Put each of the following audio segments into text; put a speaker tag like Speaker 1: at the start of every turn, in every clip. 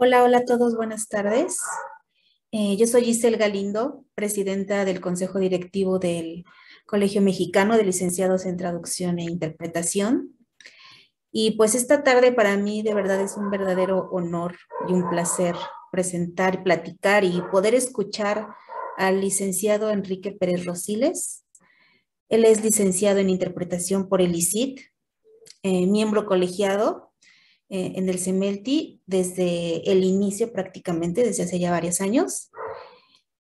Speaker 1: Hola, hola a todos, buenas tardes. Eh, yo soy Giselle Galindo, presidenta del Consejo Directivo del Colegio Mexicano de Licenciados en Traducción e Interpretación. Y pues esta tarde para mí de verdad es un verdadero honor y un placer presentar, platicar y poder escuchar al licenciado Enrique Pérez Rosiles. Él es licenciado en interpretación por el ICIT, eh, miembro colegiado eh, en el CEMELTI desde el inicio prácticamente, desde hace ya varios años.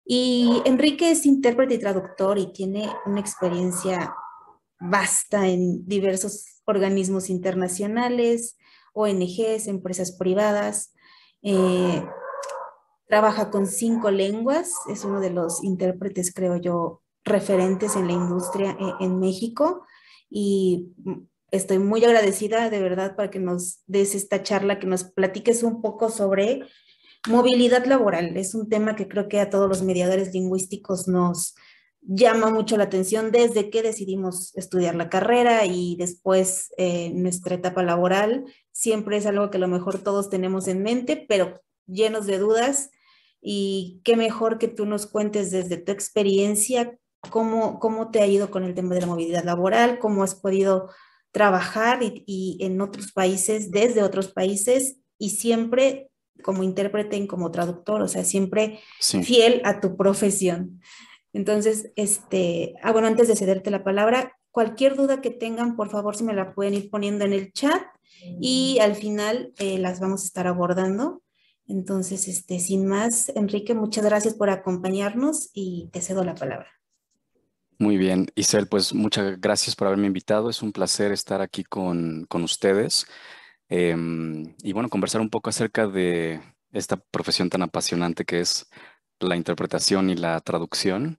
Speaker 1: Y Enrique es intérprete y traductor y tiene una experiencia vasta en diversos organismos internacionales, ONGs, empresas privadas. Eh, trabaja con cinco lenguas, es uno de los intérpretes, creo yo, referentes en la industria en, eh, en México y mm, estoy muy agradecida de verdad para que nos des esta charla, que nos platiques un poco sobre movilidad laboral. Es un tema que creo que a todos los mediadores lingüísticos nos llama mucho la atención desde que decidimos estudiar la carrera y después eh, nuestra etapa laboral. Siempre es algo que a lo mejor todos tenemos en mente, pero llenos de dudas. Y qué mejor que tú nos cuentes desde tu experiencia cómo, cómo te ha ido con el tema de la movilidad laboral, cómo has podido trabajar y, en otros países, desde otros países y siempre como intérprete y como traductor, o sea, siempre fiel a tu profesión. Entonces, este, ah, bueno, antes de cederte la palabra, cualquier duda que tengan, por favor, si me la pueden ir poniendo en el chat y al final eh, las vamos a estar abordando. Entonces, este, sin más, Enrique, muchas gracias por acompañarnos y te cedo la palabra.
Speaker 2: Muy bien, Isel, pues muchas gracias por haberme invitado. Es un placer estar aquí con, ustedes em, y bueno, conversar un poco acerca de esta profesión tan apasionante que es la interpretación y la traducción.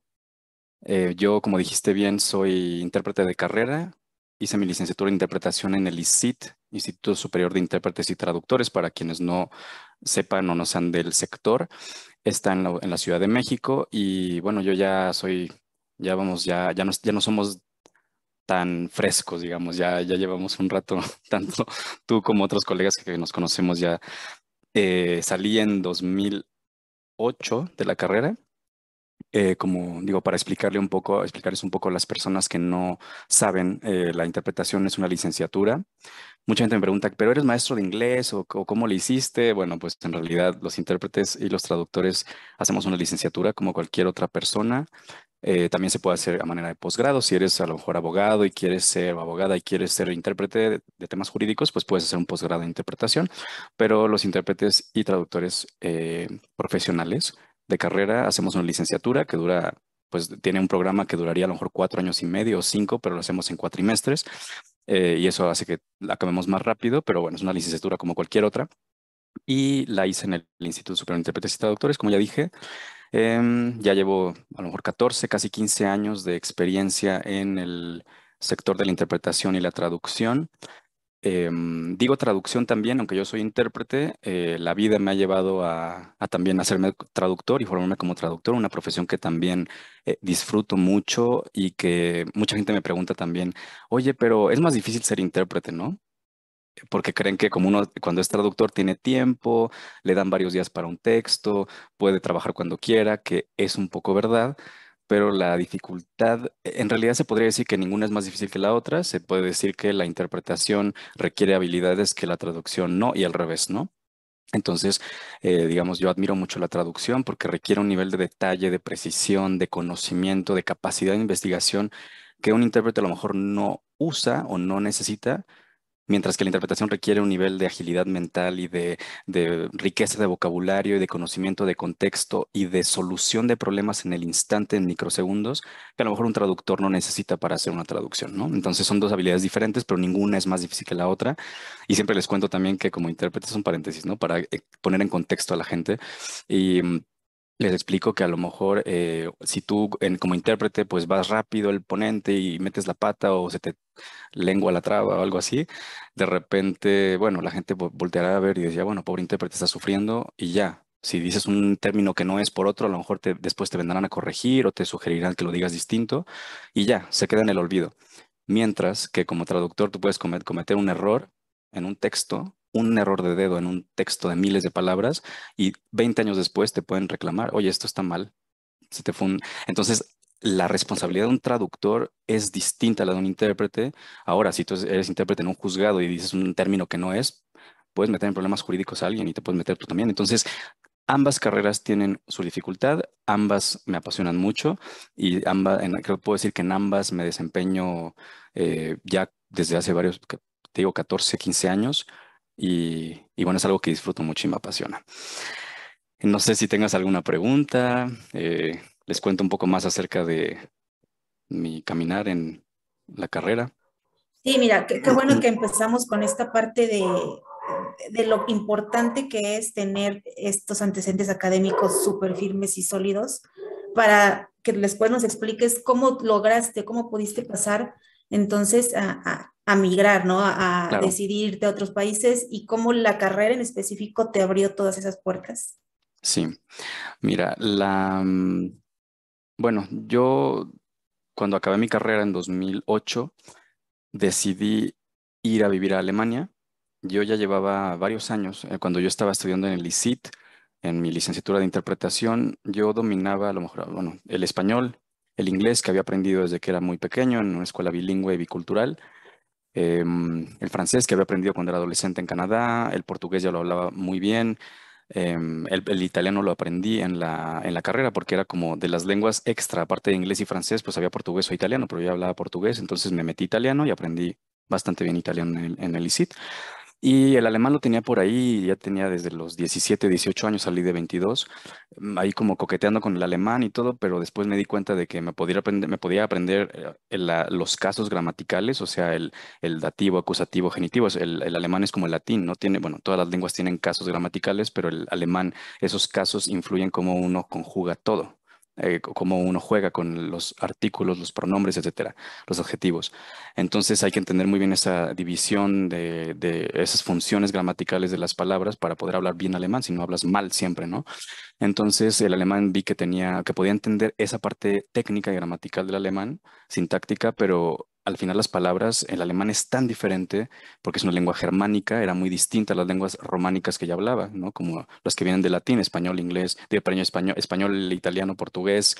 Speaker 2: Eh, yo, como dijiste bien, soy intérprete de carrera. Hice mi licenciatura en interpretación en el ISIT, Instituto Superior de Intérpretes y Traductores, para quienes no sepan o no sean del sector. Está en la Ciudad de México y bueno, yo ya soy ya vamos, ya, ya, no, ya no somos tan frescos, digamos, ya, ya llevamos un rato, tanto tú como otros colegas que nos conocemos ya. Eh, salí en 2008 de la carrera, eh, como digo, para explicarle un poco, explicarles un poco a las personas que no saben, eh, la interpretación es una licenciatura. Mucha gente me pregunta, ¿pero eres maestro de inglés o, o cómo le hiciste? Bueno, pues en realidad los intérpretes y los traductores hacemos una licenciatura como cualquier otra persona. Eh, también se puede hacer a manera de posgrado. Si eres a lo mejor abogado y quieres ser abogada y quieres ser intérprete de, temas jurídicos, pues puedes hacer un posgrado de interpretación. Pero los intérpretes y traductores eh, profesionales de carrera hacemos una licenciatura que dura, pues tiene un programa que duraría a lo mejor cuatro años y medio o cinco, pero lo hacemos en cuatrimestres. Eh, y eso hace que la acabemos más rápido, pero bueno, es una licenciatura como cualquier otra. Y la hice en el Instituto Superior de Intérpretes y Traductores, como ya dije. Em, ya llevo a lo mejor 14, casi 15 años de experiencia en el sector de la interpretación y la traducción. Em, digo traducción también, aunque yo soy intérprete, eh, la vida me ha llevado a, también hacerme traductor y formarme como traductor, una profesión que también eh, disfruto mucho y que mucha gente me pregunta también, oye, pero es más difícil ser intérprete, ¿no? porque creen que como uno cuando es traductor tiene tiempo, le dan varios días para un texto, puede trabajar cuando quiera, que es un poco verdad, pero la dificultad, e-, en realidad se podría decir que ninguna es más difícil que la otra, se puede decir que la interpretación requiere habilidades que la traducción no y al revés, ¿no? Entonces, eh, digamos, yo admiro mucho la traducción porque requiere un nivel de detalle, de precisión, de conocimiento, de capacidad de investigación que un intérprete a lo mejor no usa o no necesita, mientras que la interpretación requiere un nivel de agilidad mental y de, riqueza de vocabulario y de conocimiento de contexto y de solución de problemas en el instante, en microsegundos, que a lo mejor un traductor no necesita para hacer una traducción, ¿no? Entonces son dos habilidades diferentes, pero ninguna es más difícil que la otra. Y siempre les cuento también que como intérprete es un paréntesis, ¿no? Para eh, poner en contexto a la gente. Y mm, les explico que a lo mejor eh, si tú en, como intérprete pues vas rápido el ponente y metes la pata o se te lengua la traba o algo así, de repente, bueno, la gente volteará a ver y decía, bueno, pobre intérprete está sufriendo y ya. Si dices un término que no es por otro, a lo mejor te, después te vendrán a corregir o te sugerirán que lo digas distinto y ya, se queda en el olvido. Mientras que como traductor tú puedes cometer un error en un texto un error de dedo en un texto de miles de palabras y 20 años después te pueden reclamar, oye, esto está mal. Se te fue un... Entonces, la responsabilidad de un traductor es distinta a la de un intérprete. Ahora, si tú eres intérprete en un juzgado y dices un término que no es, puedes meter en problemas jurídicos a alguien y te puedes meter tú también. Entonces, ambas carreras tienen su dificultad, ambas me apasionan mucho y ambas, creo que puedo decir que en ambas me desempeño eh, ya desde hace varios, te digo, 14, 15 años. Y, bueno, es algo que disfruto mucho y me apasiona. No sé si tengas alguna pregunta. Eh, les cuento un poco más acerca de mi caminar en la carrera.
Speaker 1: Sí, mira, qué, bueno que empezamos con esta parte de, de lo importante que es tener estos antecedentes académicos súper firmes y sólidos para que después nos expliques cómo lograste, cómo pudiste pasar entonces a, a, a migrar, ¿no? A, decidirte a otros países y cómo la carrera en específico te abrió todas esas puertas.
Speaker 2: Sí, mira, la... Mm, bueno, yo cuando acabé mi carrera en 2008 decidí ir a vivir a Alemania. Yo ya llevaba varios años, eh, cuando yo estaba estudiando en el ICIT, en mi licenciatura de interpretación, yo dominaba a lo mejor, bueno, el español, el inglés que había aprendido desde que era muy pequeño en una escuela bilingüe y bicultural, Em, el francés que había aprendido cuando era adolescente en Canadá, el portugués ya lo hablaba muy bien, em, el, italiano lo aprendí en la, en la, carrera porque era como de las lenguas extra, aparte de inglés y francés, pues había portugués o italiano, pero yo hablaba portugués, entonces me metí italiano y aprendí bastante bien italiano en el, en el ICIT. Y el alemán lo tenía por ahí, ya tenía desde los 17, 18 años, salí de 22, mm, ahí como coqueteando con el alemán y todo, pero después me di cuenta de que me podía aprender, me podía aprender eh, los casos gramaticales, o sea, el, dativo, acusativo, genitivo. El, el, alemán es como el latín, ¿no? Tiene, bueno, todas las lenguas tienen casos gramaticales, pero el alemán, esos casos influyen como uno conjuga todo. Eh, cómo uno juega con los artículos, los pronombres, etcétera, los adjetivos. Entonces hay que entender muy bien esa división de, esas funciones gramaticales de las palabras para poder hablar bien alemán, si no hablas mal siempre, ¿no? Entonces el alemán vi que tenía, que podía entender esa parte técnica y gramatical del alemán, sintáctica, pero al final las palabras, el alemán es tan diferente porque es una lengua germánica, era muy distinta a las lenguas románicas que ya hablaba, ¿no? Como las que vienen de latín, español, inglés, de español, español, italiano, portugués,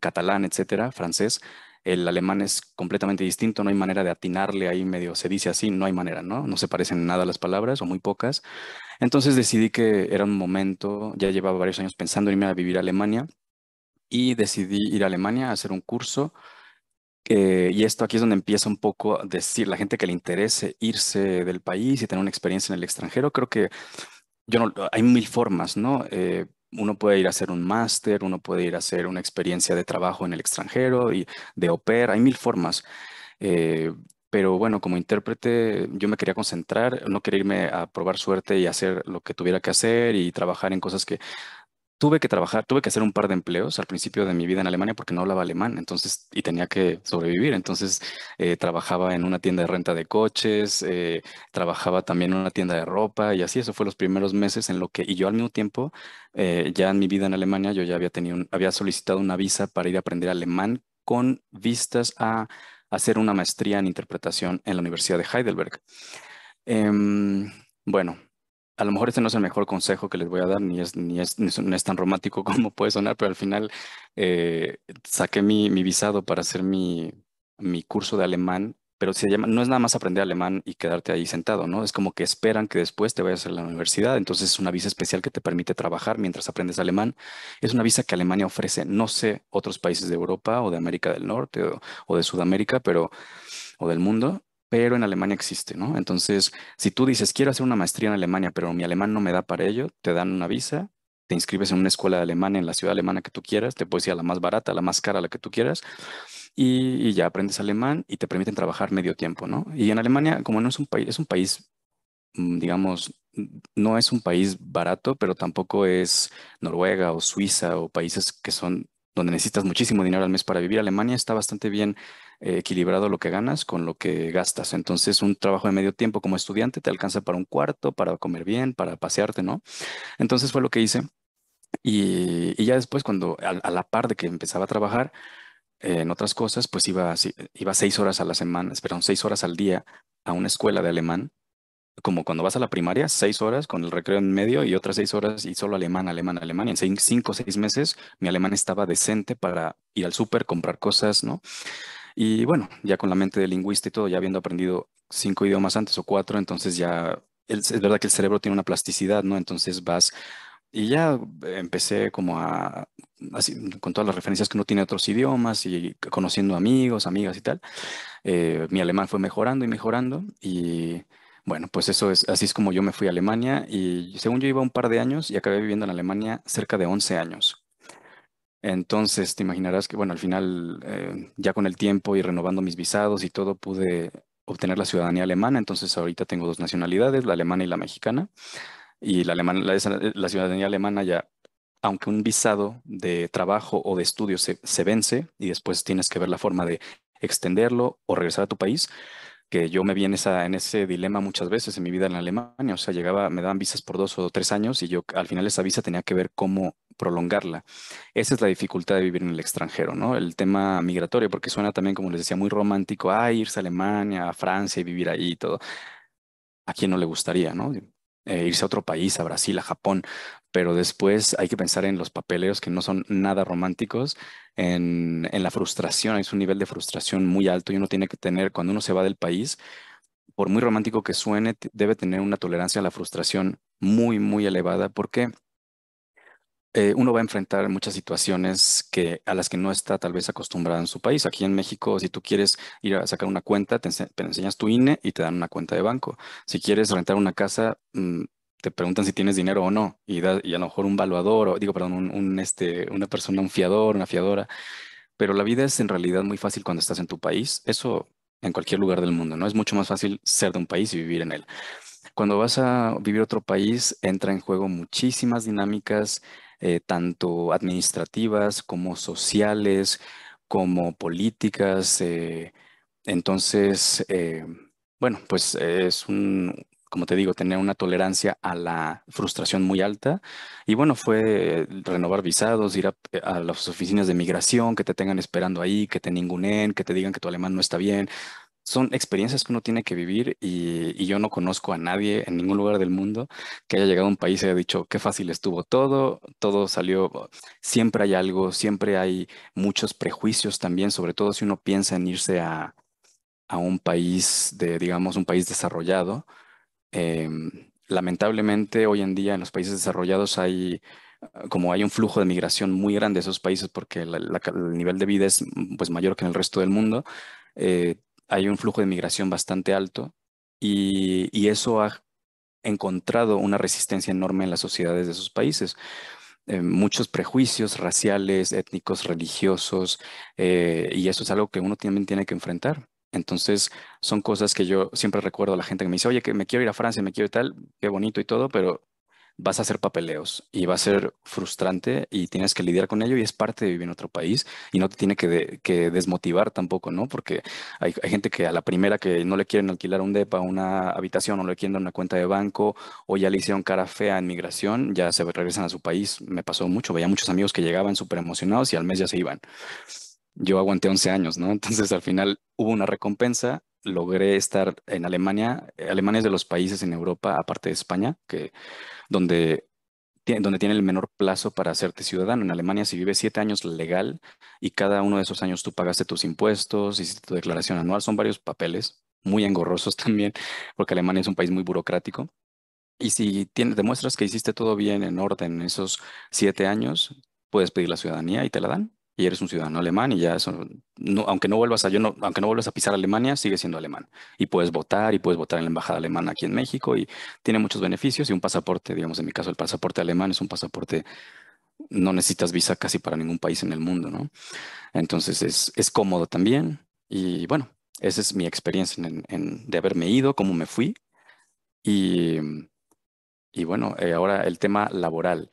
Speaker 2: catalán, etcétera, francés. El alemán es completamente distinto, no hay manera de atinarle ahí medio, se dice así, no hay manera, ¿no? No se parecen nada las palabras o muy pocas. Entonces decidí que era un momento, ya llevaba varios años pensando en irme a vivir a Alemania y decidí ir a Alemania a hacer un curso eh, y esto aquí es donde empieza un poco a decir la gente que le interese irse del país y tener una experiencia en el extranjero. Creo que yo hay mil formas, ¿no? Eh, uno puede ir a hacer un máster, uno puede ir a hacer una experiencia de trabajo en el extranjero y de au pair, hay mil formas. Eh, pero bueno, como intérprete yo me quería concentrar, no quería irme a probar suerte y hacer lo que tuviera que hacer y trabajar en cosas que tuve que trabajar, tuve que hacer un par de empleos al principio de mi vida en Alemania porque no hablaba alemán, entonces, y tenía que sobrevivir. Entonces, eh, trabajaba en una tienda de renta de coches, eh, trabajaba también en una tienda de ropa y así, eso fue los primeros meses en lo que, y yo al mismo tiempo, eh, ya en mi vida en Alemania, yo ya había tenido, había solicitado una visa para ir a aprender alemán con vistas a hacer una maestría en interpretación en la Universidad de Heidelberg. Em, bueno, a lo mejor este no es el mejor consejo que les voy a dar, ni es, ni es, es tan romántico como puede sonar, pero al final eh, saqué mi, visado para hacer mi, mi curso de alemán, pero llama, no es nada más aprender alemán y quedarte ahí sentado, ¿no? Es como que esperan que después te vayas a la universidad, entonces es una visa especial que te permite trabajar mientras aprendes alemán. Es una visa que Alemania ofrece, no sé, otros países de Europa o de América del Norte o, o de Sudamérica, pero, o del mundo, pero en Alemania existe, ¿no? Entonces, si tú dices, quiero hacer una maestría en Alemania, pero mi alemán no me da para ello, te dan una visa, te inscribes en una escuela alemana en la ciudad alemana que tú quieras, te puedes ir a la más barata, a la más cara, a la que tú quieras, y, y, ya aprendes alemán y te permiten trabajar medio tiempo, ¿no? Y en Alemania, como no es un país, es un país, mm, digamos, no es un país barato, pero tampoco es Noruega o Suiza o países que son donde necesitas muchísimo dinero al mes para vivir. Alemania está bastante bien eh, equilibrado lo que ganas con lo que gastas. Entonces, un trabajo de medio tiempo como estudiante te alcanza para un cuarto, para comer bien, para pasearte, ¿no? Entonces fue lo que hice. Y, ya después, cuando a, la par de que empezaba a trabajar eh, en otras cosas, pues iba, iba seis horas a la semana, esperan seis horas al día a una escuela de alemán como cuando vas a la primaria, seis horas con el recreo en medio y otras seis horas y solo alemán, alemán, alemán. Y en cinco o seis meses mi alemán estaba decente para ir al súper, comprar cosas, ¿no? Y bueno, ya con la mente de lingüista y todo, ya habiendo aprendido cinco idiomas antes o cuatro, entonces ya es verdad que el cerebro tiene una plasticidad, ¿no? Entonces vas y ya empecé como a, con todas las referencias que uno tiene a otros idiomas y conociendo amigos, amigas y tal. Eh, mi alemán fue mejorando y mejorando y bueno, pues eso es, así es como yo me fui a Alemania y según yo iba un par de años y acabé viviendo en Alemania cerca de 11 años. Entonces te imaginarás que, bueno, al final, eh, ya con el tiempo y renovando mis visados y todo, pude obtener la ciudadanía alemana. Entonces ahorita tengo dos nacionalidades, la alemana y la mexicana. Y la, eh, ciudadanía alemana ya aunque un visado de trabajo o de estudio se, vence y después tienes que ver la forma de extenderlo o regresar a tu país, que yo me vi en, ese dilema muchas veces en mi vida en Alemania. O sea, llegaba, me daban visas por dos o tres años y yo al final esa visa tenía que ver cómo prolongarla. Esa es la dificultad de vivir en el extranjero, ¿no? El tema migratorio, porque suena también, como les decía, muy romántico, ah, irse a Alemania, a Francia y vivir ahí y todo. ¿A quién no le gustaría, no? Eh, irse a otro país, a Brasil, a Japón, pero después hay que pensar en los papeleos que no son nada románticos, en, en la frustración, es un nivel de frustración muy alto y uno tiene que tener, cuando uno se va del país, por muy romántico que suene, debe tener una tolerancia a la frustración muy, muy elevada. ¿Por qué? Eh, uno va a enfrentar muchas situaciones que, a las que no está tal vez acostumbrado en su país. Aquí en México, si tú quieres ir a sacar una cuenta, te, enseñas tu INE y te dan una cuenta de banco. Si quieres rentar una casa, mm, te preguntan si tienes dinero o no. Y, a lo mejor un valuador, o digo, perdón, un, un, este, una persona, un fiador, una fiadora. Pero la vida es en realidad muy fácil cuando estás en tu país. Eso en cualquier lugar del mundo, ¿no? Es mucho más fácil ser de un país y vivir en él. Cuando vas a vivir otro país, entra en juego muchísimas dinámicas eh, tanto administrativas como sociales, como políticas. Eh, entonces, eh, bueno, pues es un, como te digo, tener una tolerancia a la frustración muy alta. Y bueno, fue renovar visados, ir a, a las oficinas de migración, que te tengan esperando ahí, que te ningunen, que te digan que tu alemán no está bien son experiencias que uno tiene que vivir y, yo no conozco a nadie en ningún lugar del mundo que haya llegado a un país y haya dicho qué fácil estuvo todo, todo salió, oh, siempre hay algo, siempre hay muchos prejuicios también, sobre todo si uno piensa en irse a, un país de, digamos, un país desarrollado. Em, lamentablemente hoy en día en los países desarrollados hay ah, como hay un flujo de migración muy grande de esos países porque el nivel de vida es mm, pues mayor que en el resto del mundo, eh, hay un flujo de migración bastante alto y, eso ha encontrado una resistencia enorme en las sociedades de esos países. Eh, muchos prejuicios raciales, étnicos, religiosos, eh, y eso es algo que uno también tiene que enfrentar. Entonces, son cosas que yo siempre recuerdo a la gente que me dice, oye, que me quiero ir a Francia, me quiero y tal, qué bonito y todo, pero vas a hacer papeleos y va a ser frustrante y tienes que lidiar con ello y es parte de vivir en otro país y no te tiene que, desmotivar tampoco, ¿no? Porque hay, gente que a la primera que no le quieren alquilar un DEPA, una habitación o le quieren dar una cuenta de banco o ya le hicieron cara fea en migración, ya se regresan a su país. Me pasó mucho, veía muchos amigos que llegaban súper emocionados y al mes ya se iban yo aguanté 11 años, ¿no? Entonces al final hubo una recompensa logré estar en Alemania. Eh, Alemania es de los países en Europa, aparte de España, que, donde, donde tiene el menor plazo para hacerte ciudadano. En Alemania, si vives siete años legal y cada uno de esos años tú pagaste tus impuestos, hiciste tu declaración anual, son varios papeles, muy engorrosos también, porque Alemania es un país muy burocrático. Y si demuestras que hiciste todo bien en orden en esos siete años, puedes pedir la ciudadanía y te la dan y eres un ciudadano alemán y ya eso, aunque no vuelvas a yo aunque no vuelvas a pisar Alemania, sigues siendo alemán y puedes votar y puedes votar en la embajada alemana aquí en México y tiene muchos beneficios y un pasaporte, digamos en mi caso el pasaporte alemán es un pasaporte no necesitas visa casi para ningún país en el mundo, ¿no? Entonces es, es cómodo también y bueno, esa es mi experiencia en, de haberme ido, cómo me fui y, y bueno, eh, ahora el tema laboral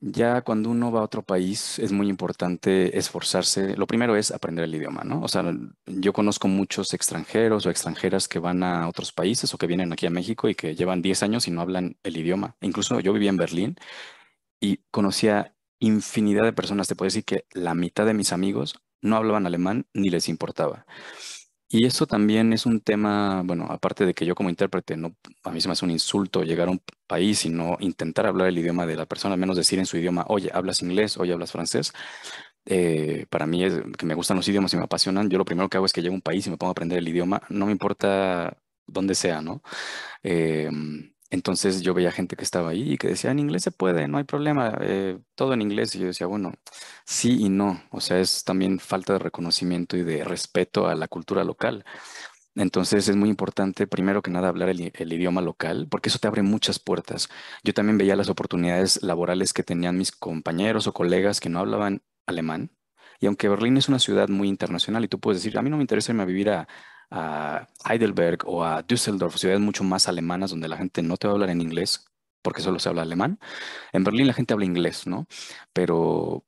Speaker 2: ya cuando uno va a otro país es muy importante esforzarse. Lo primero es aprender el idioma, ¿no? O sea, yo conozco muchos extranjeros o extranjeras que van a otros países o que vienen aquí a México y que llevan 10 años y no hablan el idioma. Incluso yo vivía en Berlín y conocía infinidad de personas. Te puedo decir que la mitad de mis amigos no hablaban alemán ni les importaba. Y eso también es un tema, bueno, aparte de que yo como intérprete, no, a mí se me hace un insulto llegar a un país y no intentar hablar el idioma de la persona, al menos decir en su idioma, oye, hablas inglés, oye, hablas francés. Eh, para mí es que me gustan los idiomas y me apasionan. Yo lo primero que hago es que llego a un país y me pongo a aprender el idioma, no me importa dónde sea, ¿no? Em, entonces yo veía gente que estaba ahí y que decía, en inglés se puede, no hay problema, eh, todo en inglés. Y yo decía, bueno, sí y no. O sea, es también falta de reconocimiento y de respeto a la cultura local. Entonces es muy importante, primero que nada, hablar el, idioma local, porque eso te abre muchas puertas. Yo también veía las oportunidades laborales que tenían mis compañeros o colegas que no hablaban alemán. Y aunque Berlín es una ciudad muy internacional y tú puedes decir, a mí no me interesa irme a vivir a, a Heidelberg o a Düsseldorf, ciudades mucho más alemanas donde la gente no te va a hablar en inglés porque solo se habla alemán. En Berlín la gente habla inglés, ¿no? Pero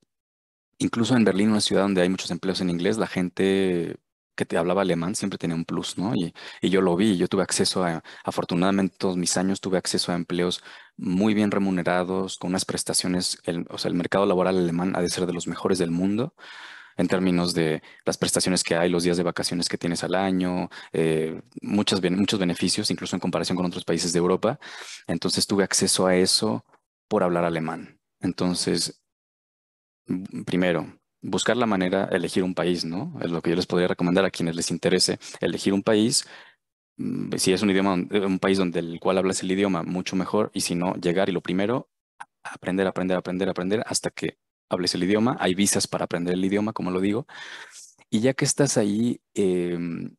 Speaker 2: incluso en Berlín, una ciudad donde hay muchos empleos en inglés, la gente que te hablaba alemán siempre tenía un plus, ¿no? Y, yo lo vi, yo tuve acceso a, afortunadamente todos mis años tuve acceso a empleos muy bien remunerados, con unas prestaciones, o sea, el mercado laboral alemán ha de ser de los mejores del mundo en términos de las prestaciones que hay, los días de vacaciones que tienes al año, eh, muchos, muchos beneficios, incluso en comparación con otros países de Europa. Entonces tuve acceso a eso por hablar alemán. Entonces, mm, primero, buscar la manera, elegir un país, ¿no? Es lo que yo les podría recomendar a quienes les interese, elegir un país. Mm, si es un idioma, eh, un país donde el cual hablas el idioma, mucho mejor. Y si no, llegar y lo primero, aprender, aprender, aprender, aprender, hasta que hables el idioma, hay visas para aprender el idioma, como lo digo. Y ya que estás ahí, em,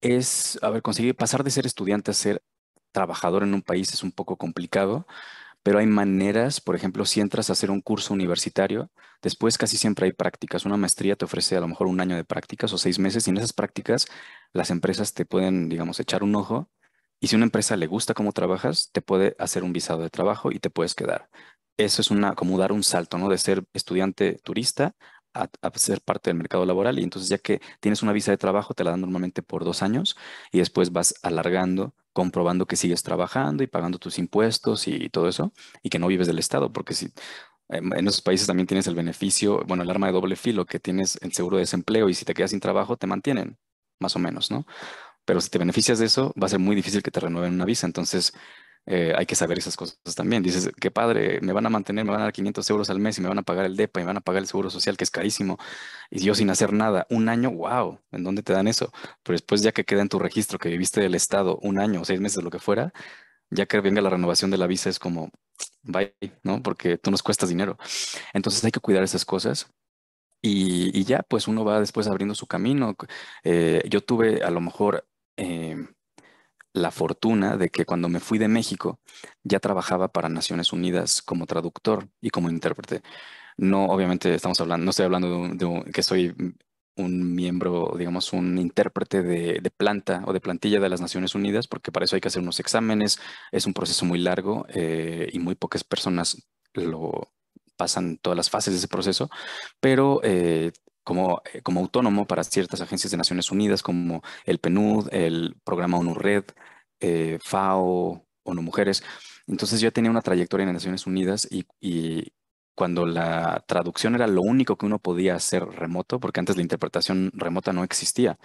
Speaker 2: es, a ver, conseguir pasar de ser estudiante a ser trabajador en un país es un poco complicado, pero hay maneras, por ejemplo, si entras a hacer un curso universitario, después casi siempre hay prácticas. Una maestría te ofrece a lo mejor un año de prácticas o seis meses, y en esas prácticas las empresas te pueden, digamos, echar un ojo. Y si una empresa le gusta cómo trabajas, te puede hacer un visado de trabajo y te puedes quedar eso es una, como dar un salto, ¿no? De ser estudiante turista a, ser parte del mercado laboral. Y entonces ya que tienes una visa de trabajo, te la dan normalmente por dos años y después vas alargando, comprobando que sigues trabajando y pagando tus impuestos y, todo eso, y que no vives del Estado, porque si em, en esos países también tienes el beneficio, bueno, el arma de doble filo, que tienes el seguro de desempleo y si te quedas sin trabajo, te mantienen, más o menos, ¿no? Pero si te beneficias de eso, va a ser muy difícil que te renueven una visa. Entonces, eh, hay que saber esas cosas también. Dices, qué padre, me van a mantener, me van a dar 500 euros al mes y me van a pagar el DEPA y me van a pagar el seguro social, que es carísimo. Y yo sin hacer nada, un año, wow, ¿en dónde te dan eso? Pero después ya que queda en tu registro que viviste del Estado un año o seis meses, lo que fuera, ya que venga la renovación de la visa es como, bye, ¿no? Porque tú nos cuestas dinero. Entonces hay que cuidar esas cosas. Y, ya, pues uno va después abriendo su camino. Eh, yo tuve a lo mejor... Em, la fortuna de que cuando me fui de México ya trabajaba para Naciones Unidas como traductor y como intérprete. No, obviamente estamos hablando, no estoy hablando de, que soy un miembro, digamos, un intérprete de, planta o de plantilla de las Naciones Unidas, porque para eso hay que hacer unos exámenes, es un proceso muy largo eh, y muy pocas personas lo pasan todas las fases de ese proceso, pero eh, como, eh, como autónomo para ciertas agencias de Naciones Unidas como el PNUD, el programa ONU Red, eh, FAO, ONU Mujeres. Entonces yo tenía una trayectoria en Naciones Unidas y, y, cuando la traducción era lo único que uno podía hacer remoto, porque antes la interpretación remota no existía.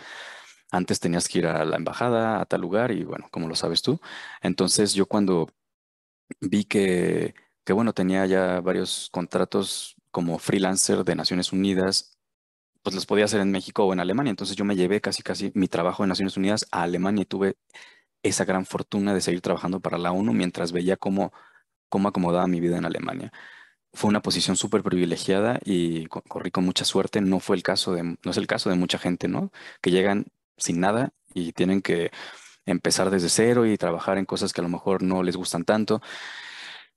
Speaker 2: Antes tenías que ir a la embajada, a tal lugar, y bueno, como lo sabes tú. Entonces yo cuando vi que, que bueno, tenía ya varios contratos como freelancer de Naciones Unidas pues los podía hacer en México o en Alemania. Entonces yo me llevé casi, casi mi trabajo en Naciones Unidas a Alemania y tuve esa gran fortuna de seguir trabajando para la ONU mientras veía cómo, cómo acomodaba mi vida en Alemania. Fue una posición súper privilegiada y corrí con mucha suerte. No, fue el caso de, no es el caso de mucha gente, ¿no? Que llegan sin nada y tienen que empezar desde cero y trabajar en cosas que a lo mejor no les gustan tanto.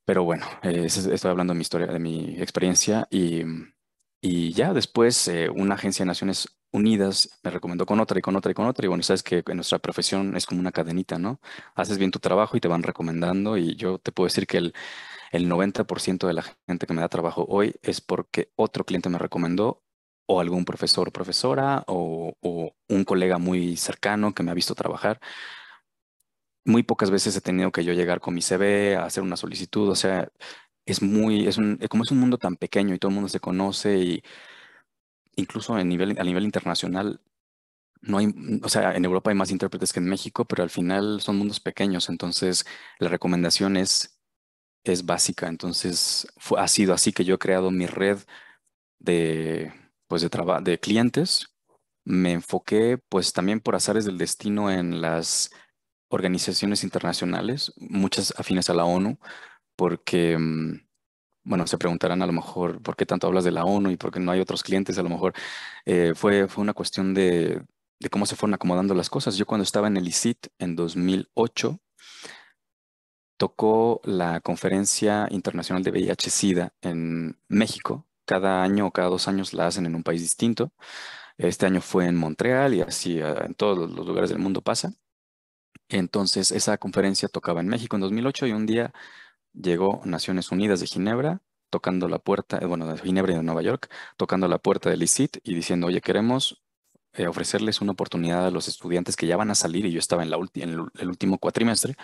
Speaker 2: Pero bueno, eh, estoy hablando de mi historia, de mi experiencia y y ya después eh, una agencia de Naciones Unidas me recomendó con otra y con otra y con otra. Y bueno, sabes que en nuestra profesión es como una cadenita, ¿no? Haces bien tu trabajo y te van recomendando. Y yo te puedo decir que el, 90% de la gente que me da trabajo hoy es porque otro cliente me recomendó o algún profesor o profesora o, o un colega muy cercano que me ha visto trabajar muy pocas veces he tenido que yo llegar con mi CV a hacer una solicitud, o sea, es muy, es un, eh, como es un mundo tan pequeño y todo el mundo se conoce y incluso a nivel, a nivel internacional, no hay, o sea, en Europa hay más intérpretes que en México, pero al final son mundos pequeños, entonces la recomendación es, es básica, entonces ha sido así que yo he creado mi red de, pues de, de clientes, me enfoqué pues también por azares del destino en las organizaciones internacionales, muchas afines a la ONU, porque, mm, bueno, se preguntarán a lo mejor por qué tanto hablas de la ONU y por qué no hay otros clientes, a lo mejor eh, fue, fue una cuestión de, de cómo se fueron acomodando las cosas. Yo cuando estaba en el ICIT en 2008, tocó la conferencia internacional de VIH-Sida en México. Cada año o cada dos años la hacen en un país distinto. Este año fue en Montreal y así ah, en todos los lugares del mundo pasa. Entonces, esa conferencia tocaba en México en 2008 y un día llegó Naciones Unidas de Ginebra tocando la puerta, eh, bueno, de Ginebra y de Nueva York, tocando la puerta del ICIT y diciendo, oye, queremos eh, ofrecerles una oportunidad a los estudiantes que ya van a salir, y yo estaba en, el, último cuatrimestre,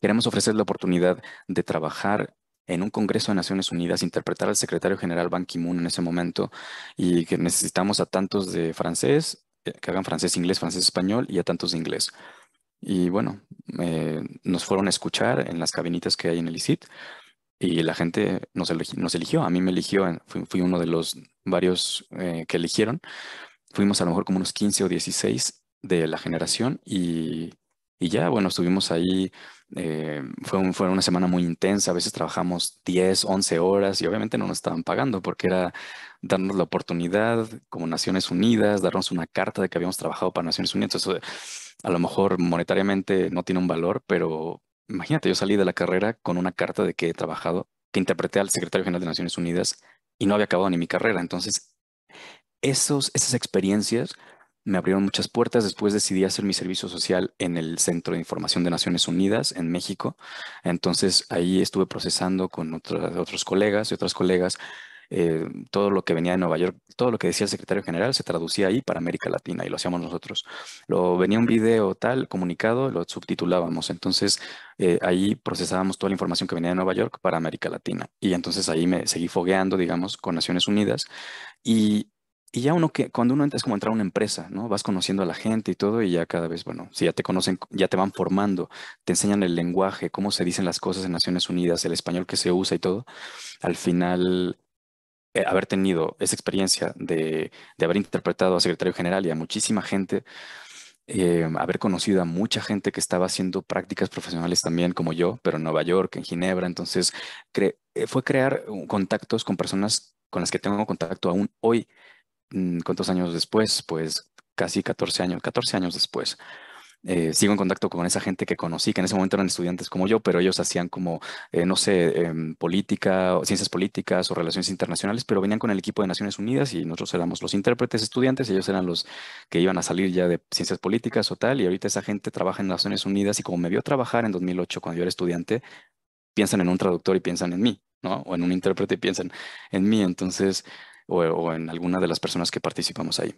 Speaker 2: queremos ofrecer la oportunidad de trabajar en un Congreso de Naciones Unidas, interpretar al secretario general Ban Ki-moon en ese momento, y que necesitamos a tantos de francés, eh, que hagan francés, inglés, francés, español, y a tantos de inglés. Y bueno, eh, nos fueron a escuchar en las cabinitas que hay en el ICIT y la gente nos, eligió. Nos eligió. A mí me eligió, fui, uno de los varios eh, que eligieron. Fuimos a lo mejor como unos 15 o 16 de la generación y, y ya, bueno, estuvimos ahí. Eh, fue, fue una semana muy intensa. A veces trabajamos 10, 11 horas y obviamente no nos estaban pagando porque era darnos la oportunidad como Naciones Unidas, darnos una carta de que habíamos trabajado para Naciones Unidas. Entonces, a lo mejor monetariamente no tiene un valor, pero imagínate, yo salí de la carrera con una carta de que he trabajado, que interpreté al secretario general de Naciones Unidas y no había acabado ni mi carrera. Entonces, esos, esas experiencias me abrieron muchas puertas. Después decidí hacer mi servicio social en el Centro de Información de Naciones Unidas en México. Entonces ahí estuve procesando con otros colegas y otras colegas eh, todo lo que venía de Nueva York, todo lo que decía el secretario general se traducía ahí para América Latina y lo hacíamos nosotros. Lo venía un video tal, comunicado, lo subtitulábamos. Entonces eh, ahí procesábamos toda la información que venía de Nueva York para América Latina. Y entonces ahí me seguí fogueando, digamos, con Naciones Unidas. Y ya uno que, cuando uno entra es como entrar a una empresa, ¿no? Vas conociendo a la gente y todo, y ya cada vez, bueno, si ya te conocen, ya te van formando, te enseñan el lenguaje, cómo se dicen las cosas en Naciones Unidas, el español que se usa y todo. Al final, eh, haber tenido esa experiencia de, haber interpretado a secretario general y a muchísima gente, eh, haber conocido a mucha gente que estaba haciendo prácticas profesionales también como yo, pero en Nueva York, en Ginebra, entonces eh, fue crear uh, contactos con personas con las que tengo contacto aún hoy, mm, ¿cuántos años después? Pues casi 14 años, 14 años después. Eh, sigo en contacto con esa gente que conocí, que en ese momento eran estudiantes como yo, pero ellos hacían como, eh, no sé, em, política, o ciencias políticas o relaciones internacionales, pero venían con el equipo de Naciones Unidas y nosotros éramos los intérpretes estudiantes, ellos eran los que iban a salir ya de ciencias políticas o tal, y ahorita esa gente trabaja en Naciones Unidas y como me vio trabajar en 2008 cuando yo era estudiante, piensan en un traductor y piensan en mí, ¿no? O en un intérprete y piensan en mí, entonces, o en alguna de las personas que participamos ahí.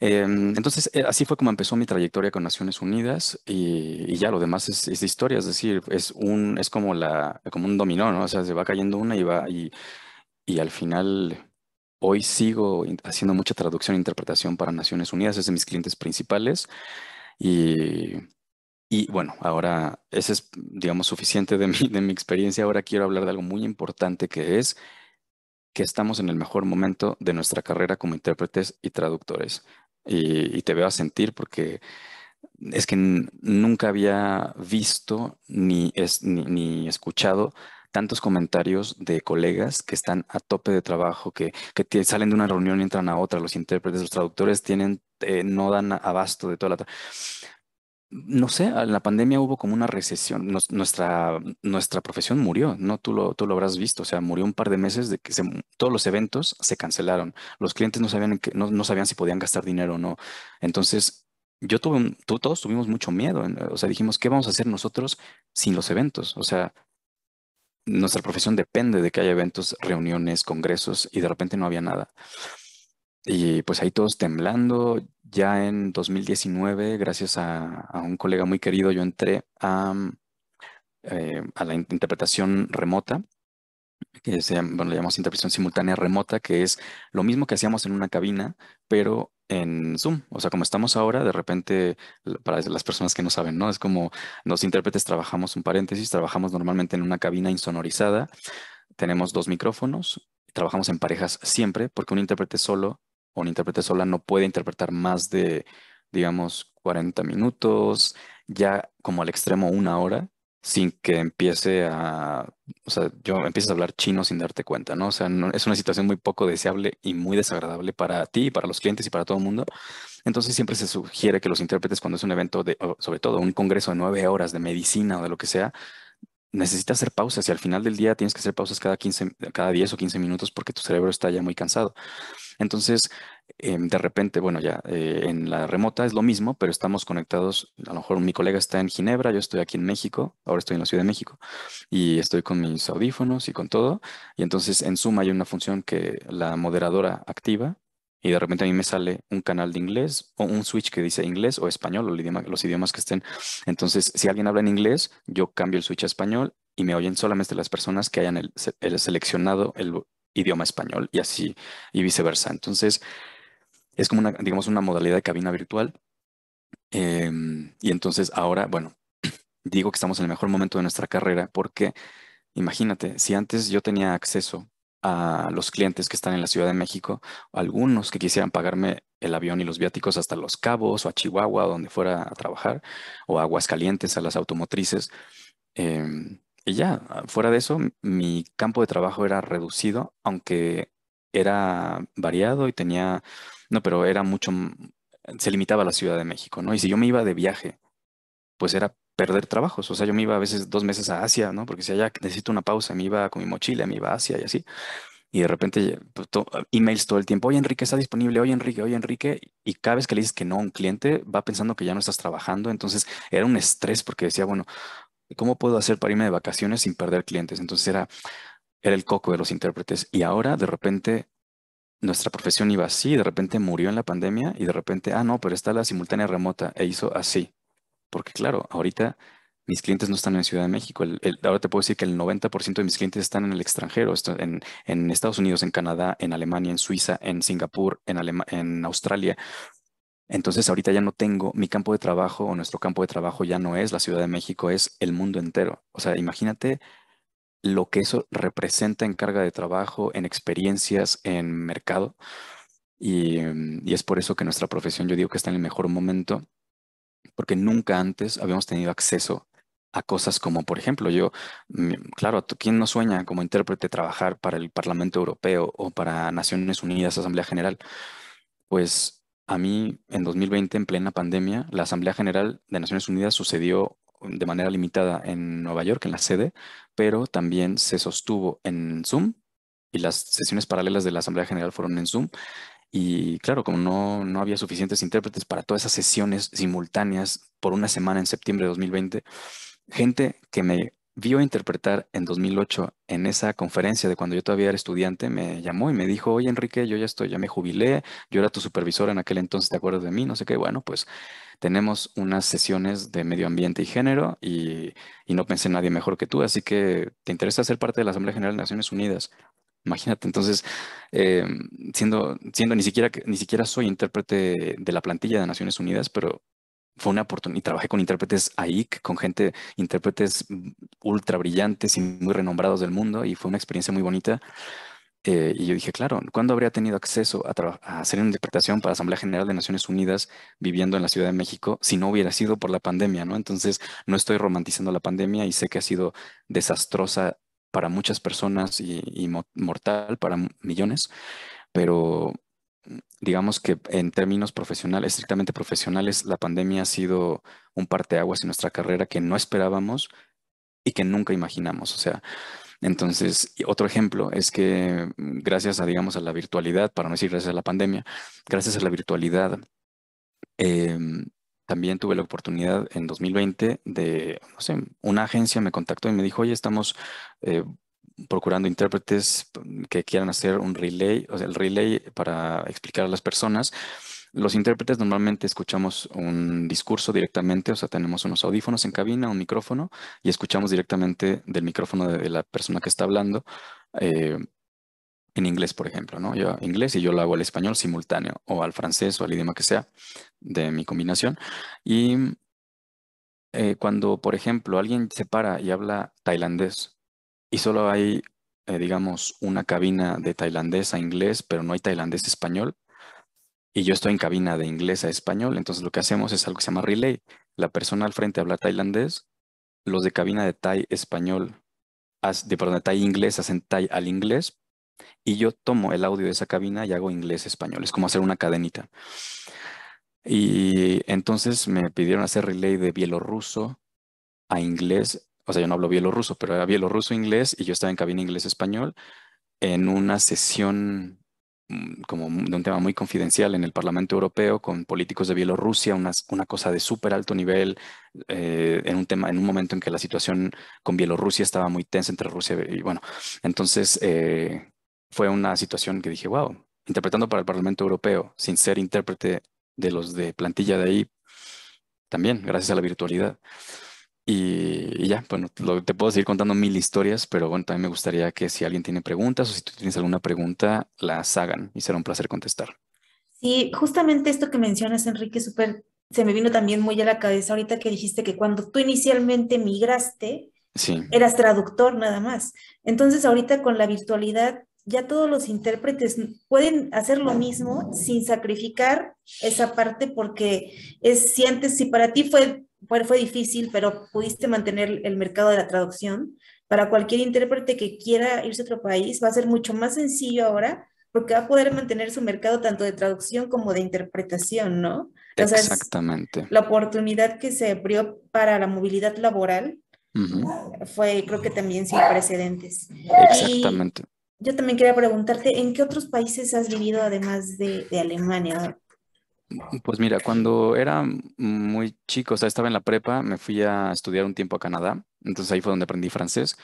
Speaker 2: Em, entonces, eh, así fue como empezó mi trayectoria con Naciones Unidas y, ya lo demás es, es, historia, es decir, es, un, es como, la, como un dominó, ¿no? O sea, se va cayendo una y va y, y al final hoy sigo haciendo mucha traducción e interpretación para Naciones Unidas, es de mis clientes principales y, y bueno, ahora ese es, digamos, suficiente de mi, de mi experiencia. Ahora quiero hablar de algo muy importante que es que estamos en el mejor momento de nuestra carrera como intérpretes y traductores y, te veo a sentir porque es que nunca había visto ni, es, ni, escuchado tantos comentarios de colegas que están a tope de trabajo, que, que salen de una reunión y entran a otra, los intérpretes, los traductores tienen, eh, no dan abasto de toda la no sé, en la pandemia hubo como una recesión. nuestra, nuestra profesión murió, ¿no? Tú lo, tú lo habrás visto. O sea, murió un par de meses de que todos los eventos se cancelaron. Los clientes no sabían, no, sabían si podían gastar dinero o no. Entonces, yo tuve, todos tuvimos mucho miedo. O sea, dijimos, ¿qué vamos a hacer nosotros sin los eventos? O sea, nuestra profesión depende de que haya eventos, reuniones, congresos, y de repente no había nada. Y pues ahí todos temblando, ya en 2019, gracias a, un colega muy querido, yo entré a, mm, eh, la interpretación remota, que se le llamamos interpretación simultánea remota, que es lo mismo que hacíamos en una cabina, pero en Zoom. O sea, como estamos ahora, de repente, para las personas que no saben, ¿no? Es como los intérpretes trabajamos un paréntesis, trabajamos normalmente en una cabina insonorizada, tenemos dos micrófonos, trabajamos en parejas siempre, porque un intérprete solo o un intérprete sola no puede interpretar más de, digamos, 40 minutos, ya como al extremo una hora, sin que empiece a, o sea, yo empieces a hablar chino sin darte cuenta, ¿no? O sea, no, es una situación muy poco deseable y muy desagradable para ti, para los clientes y para todo el mundo. Entonces siempre se sugiere que los intérpretes cuando es un evento de, sobre todo un congreso de nueve horas de medicina o de lo que sea, necesita hacer pausas y al final del día tienes que hacer pausas cada 15, cada 10 o 15 minutos porque tu cerebro está ya muy cansado. Entonces, em, de repente, bueno, ya eh, en la remota es lo mismo, pero estamos conectados, a lo mejor mi colega está en Ginebra, yo estoy aquí en México, ahora estoy en la Ciudad de México, y estoy con mis audífonos y con todo, y entonces en suma, hay una función que la moderadora activa, y de repente a mí me sale un canal de inglés o un switch que dice inglés o español o el los idiomas que estén. Entonces, si alguien habla en inglés, yo cambio el switch a español y me oyen solamente las personas que hayan el seleccionado el, idioma español y así y viceversa. Entonces, es como una, digamos, una modalidad de cabina virtual. Em, y entonces ahora, bueno, digo que estamos en el mejor momento de nuestra carrera porque imagínate, si antes yo tenía acceso a los clientes que están en la Ciudad de México, algunos que quisieran pagarme el avión y los viáticos hasta Los Cabos o a Chihuahua, donde fuera a trabajar, o Aguascalientes, a las automotrices. Eh, y ya, ah, fuera de eso, mi campo de trabajo era reducido, aunque era variado y tenía, no, pero era mucho, se limitaba a la Ciudad de México, ¿no? Y si yo me iba de viaje, pues era perder trabajos, o sea, yo me iba a veces dos meses a Asia, ¿no? Porque si allá necesito una pausa, me iba con mi mochila, me iba a Asia y así. Y de repente pues, ah, emails todo el tiempo, oye Enrique, está disponible, oye Enrique, oye Enrique. Y cada vez que le dices que no a un cliente, va pensando que ya no estás trabajando. Entonces era un estrés porque decía, bueno, ¿Cómo puedo hacer para irme de vacaciones sin perder clientes? Entonces era, era el coco de los intérpretes. Y ahora de repente nuestra profesión iba así, de repente murió en la pandemia y de repente, ah, no, pero está la simultánea remota e hizo así. Porque claro, ahorita mis clientes no están en Ciudad de México. El, ahora te puedo decir que el 90% de mis clientes están en el extranjero, en, Estados Unidos, en Canadá, en Alemania, en Suiza, en Singapur, en, en Australia. Entonces ahorita ya no tengo, mi campo de trabajo o nuestro campo de trabajo ya no es la Ciudad de México, es el mundo entero. O sea, imagínate lo que eso representa en carga de trabajo, en experiencias, en mercado. Y, mm, es por eso que nuestra profesión yo digo que está en el mejor momento, porque nunca antes habíamos tenido acceso a cosas como, por ejemplo, yo, mm, claro, ¿quién no sueña como intérprete trabajar para el Parlamento Europeo o para Naciones Unidas, Asamblea General? Pues a mí, en 2020, en plena pandemia, la Asamblea General de Naciones Unidas sucedió de manera limitada en Nueva York, en la sede, pero también se sostuvo en Zoom y las sesiones paralelas de la Asamblea General fueron en Zoom. Y claro, como no, no había suficientes intérpretes para todas esas sesiones simultáneas por una semana en septiembre de 2020, gente que me vio interpretar en 2008 en esa conferencia de cuando yo todavía era estudiante, me llamó y me dijo, oye Enrique, yo ya estoy, ya me jubilé, yo era tu supervisor en aquel entonces, ¿te acuerdas de mí? No sé qué, bueno, pues tenemos unas sesiones de medio ambiente y género y, no pensé en nadie mejor que tú, así que te interesa ser parte de la Asamblea General de Naciones Unidas. Imagínate, entonces, em, siendo, siendo ni siquiera ni siquiera soy intérprete de la plantilla de Naciones Unidas, pero fue una oportunidad, y trabajé con intérpretes AIC, con gente, intérpretes ultra brillantes y muy renombrados del mundo, y fue una experiencia muy bonita. Eh, y yo dije, claro, ¿cuándo habría tenido acceso a, hacer una interpretación para Asamblea General de Naciones Unidas viviendo en la Ciudad de México si no hubiera sido por la pandemia, ¿no? Entonces, no estoy romantizando la pandemia y sé que ha sido desastrosa para muchas personas y, y mortal para millones, pero digamos que en términos profesionales, estrictamente profesionales, la pandemia ha sido un parteaguas en nuestra carrera que no esperábamos y que nunca imaginamos. O sea, entonces, otro ejemplo es que mm, gracias a, digamos, a la virtualidad, para no decir gracias a la pandemia, gracias a la virtualidad, em, también tuve la oportunidad en 2020 de, no sé, una agencia me contactó y me dijo, oye, estamos eh, procurando intérpretes que quieran hacer un relay, o sea, el relay para explicar a las personas. Los intérpretes normalmente escuchamos un discurso directamente, o sea, tenemos unos audífonos en cabina, un micrófono, y escuchamos directamente del micrófono de la persona que está hablando. Eh, en inglés, por ejemplo, ¿no? Yo inglés y yo lo hago al español simultáneo o al francés o al idioma que sea de mi combinación. Y eh, cuando, por ejemplo, alguien se para y habla tailandés, y solo hay, eh, digamos, una cabina de tailandés a inglés, pero no hay tailandés a español, y yo estoy en cabina de inglés a español, entonces lo que hacemos es algo que se llama relay. La persona al frente habla tailandés, los de cabina de Thai español, de, inglés hacen Thai al inglés, y yo tomo el audio de esa cabina y hago inglés-español. Es como hacer una cadenita. Y entonces me pidieron hacer relay de bielorruso a inglés o sea, yo no hablo bielorruso, pero era bielorruso-inglés y yo estaba en cabina inglés-español en una sesión mm, como de un tema muy confidencial en el Parlamento Europeo con políticos de Bielorrusia, una, cosa de súper alto nivel, eh, en, un tema, en un momento en que la situación con Bielorrusia estaba muy tensa entre Rusia y bueno, entonces eh, fue una situación que dije, wow, interpretando para el Parlamento Europeo, sin ser intérprete de los de plantilla de ahí, también gracias a la virtualidad. Y, ya, bueno, te puedo seguir contando mil historias, pero bueno, también me gustaría que si alguien tiene preguntas o si tú tienes alguna pregunta, las hagan y será un placer contestar.
Speaker 1: Sí, justamente esto que mencionas, Enrique, súper, se me vino también muy a la cabeza ahorita que dijiste que cuando tú inicialmente migraste, eras traductor nada más. Entonces ahorita con la virtualidad ya todos los intérpretes pueden hacer lo mismo sin sacrificar esa parte porque es sientes si para ti fue fue difícil, pero pudiste mantener el mercado de la traducción. Para cualquier intérprete que quiera irse a otro país, va a ser mucho más sencillo ahora porque va a poder mantener su mercado tanto de traducción como de interpretación, ¿no?
Speaker 2: Exactamente. La
Speaker 1: oportunidad que se abrió para la movilidad laboral fue, creo que también sin precedentes. Exactamente. yo también quería preguntarte, ¿en qué otros países has vivido además de, de Alemania?
Speaker 2: Pues mira, cuando era muy chico, o sea, estaba en la prepa, me fui a estudiar un tiempo a Canadá, entonces ahí fue donde aprendí francés.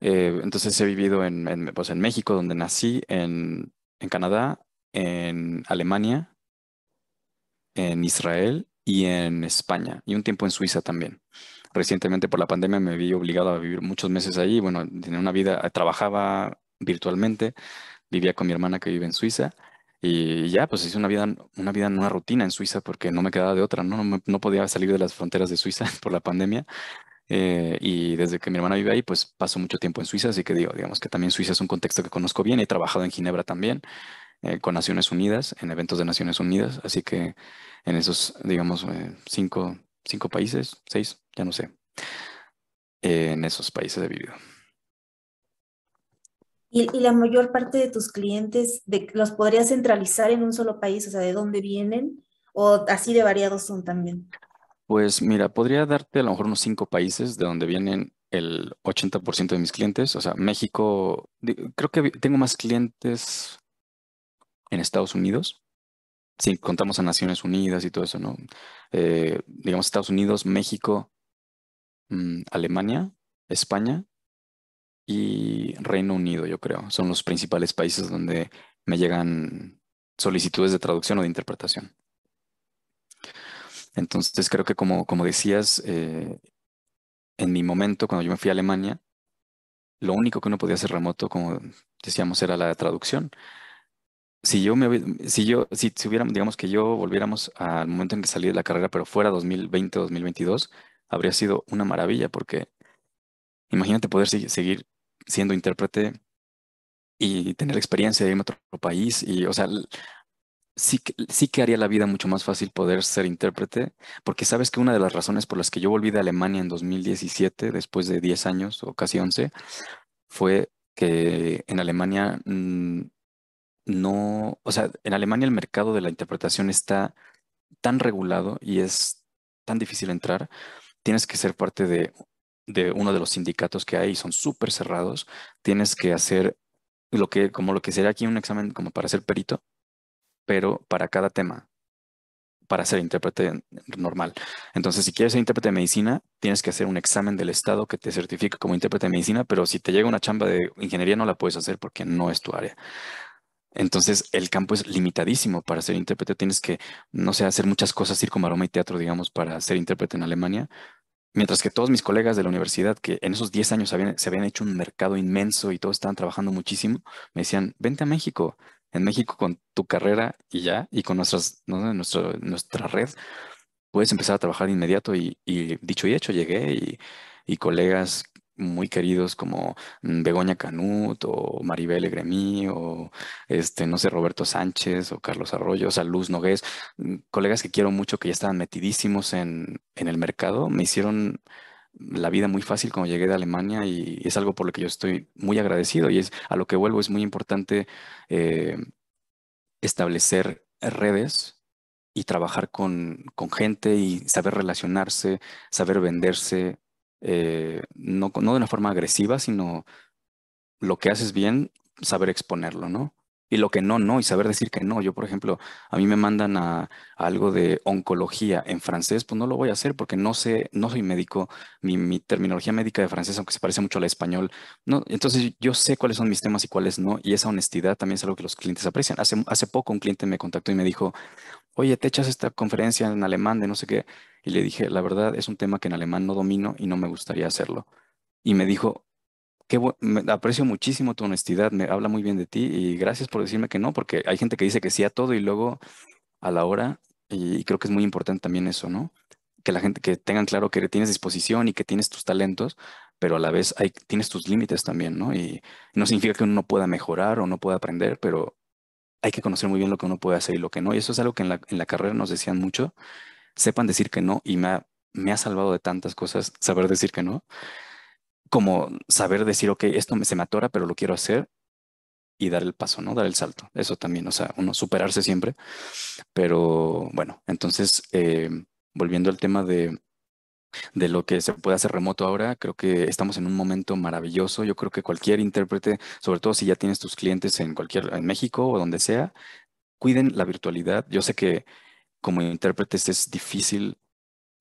Speaker 2: Eh, entonces he vivido en, pues en México, donde nací, en, Canadá, en Alemania, en Israel y en España, y un tiempo en Suiza también. Recientemente por la pandemia me vi obligado a vivir muchos meses ahí, Bueno, tenía una vida, trabajaba virtualmente, vivía con mi hermana que vive en Suiza y ya, pues hice una vida, una vida, una rutina en Suiza porque no me quedaba de otra, ¿no? No, podía salir de las fronteras de Suiza por la pandemia. Eh, y desde que mi hermana vive ahí, pues paso mucho tiempo en Suiza, así que digo, digamos que también Suiza es un contexto que conozco bien. He trabajado en Ginebra también, eh, con Naciones Unidas, en eventos de Naciones Unidas, así que en esos, digamos, eh, cinco, cinco países, seis, ya no sé, en esos países he vivido.
Speaker 1: Y, la mayor parte de tus clientes de, los podrías centralizar en un solo país, o sea, de dónde vienen o así de variados son también.
Speaker 2: Pues mira, podría darte a lo mejor unos cinco países de donde vienen el 80% de mis clientes, o sea, México, creo que tengo más clientes en Estados Unidos, si contamos a Naciones Unidas y todo eso, ¿no? Eh, digamos Estados Unidos, México, mm, Alemania, España y Reino Unido, yo creo. Son los principales países donde me llegan solicitudes de traducción o de interpretación. Entonces creo que como, como decías, eh, en mi momento, cuando yo me fui a Alemania, lo único que uno podía hacer remoto, como decíamos, era la traducción. Si yo me si yo, si, si hubiéramos, digamos que yo volviéramos al momento en que salí de la carrera, pero fuera 2020, 2022, habría sido una maravilla, porque imagínate poder seguir siendo intérprete y tener experiencia en otro país. Y, o sea, sí, que haría la vida mucho más fácil poder ser intérprete, porque sabes que una de las razones por las que yo volví de Alemania en 2017, después de 10 años o casi 11, fue que en Alemania mm, no, o sea, en Alemania el mercado de la interpretación está tan regulado y es tan difícil entrar, tienes que ser parte de de uno de los sindicatos que hay y son súper cerrados, tienes que hacer lo que, como lo que sería aquí un examen como para ser perito, pero para cada tema, para ser intérprete normal. Entonces, si quieres ser intérprete de medicina, tienes que hacer un examen del Estado que te certifica como intérprete de medicina, pero si te llega una chamba de ingeniería no la puedes hacer porque no es tu área. Entonces, el campo es limitadísimo para ser intérprete. Tienes que, no sé, hacer muchas cosas, ir como aroma y teatro, digamos, para ser intérprete en Alemania, Mientras que todos mis colegas de la universidad, que en esos 10 años se habían hecho un mercado inmenso y todos estaban trabajando muchísimo, me decían, vente a México, en México con tu carrera y ya, y con nuestras, nuestra red, puedes empezar a trabajar de inmediato. Y, dicho y hecho, llegué y colegas muy queridos como mm, Begoña Canut o Maribel Egremí o este, no sé, Roberto Sánchez o Carlos Arroyo, o sea, Luz Nogués, mm, colegas que quiero mucho que ya estaban metidísimos en, el mercado, me hicieron la vida muy fácil cuando llegué de Alemania y es algo por lo que yo estoy muy agradecido y es a lo que vuelvo, es muy importante eh, establecer redes y trabajar con gente y saber relacionarse, saber venderse, eh, no, de una forma agresiva, sino lo que haces bien, saber exponerlo, ¿no? Y lo que no, no, y saber decir que no. Yo, por ejemplo, a mí me mandan a, algo de oncología en francés, pues no lo voy a hacer porque no sé, no soy médico, mi, terminología médica de francés, aunque se parece mucho al español, no, entonces yo sé cuáles son mis temas y cuáles no, y esa honestidad también es algo que los clientes aprecian. hace poco un cliente me contactó y me dijo, oye, te echas esta conferencia en alemán de no sé qué. Y le dije, la verdad es un tema que en alemán no domino y no me gustaría hacerlo. Y me dijo, Qué aprecio muchísimo tu honestidad, me habla muy bien de ti y gracias por decirme que no, porque hay gente que dice que sí a todo y luego a la hora, y, creo que es muy importante también eso, ¿no? Que la gente, que tengan claro que tienes disposición y que tienes tus talentos, pero a la vez hay, tienes tus límites también, ¿no? Y no significa que uno no pueda mejorar o no pueda aprender, pero hay que conocer muy bien lo que uno puede hacer y lo que no. Y eso es algo que en la, carrera nos decían mucho. Sepan decir que no y me ha, salvado de tantas cosas saber decir que no. Como saber decir, ok, esto me, se me atora, pero lo quiero hacer y dar el paso, ¿no? Dar el salto. Eso también, o sea, uno superarse siempre. Pero bueno, entonces, eh, volviendo al tema de, de lo que se puede hacer remoto ahora. Creo que estamos en un momento maravilloso. Yo creo que cualquier intérprete, sobre todo si ya tienes tus clientes en cualquier, en México o donde sea, cuiden la virtualidad. Yo sé que como intérpretes es difícil,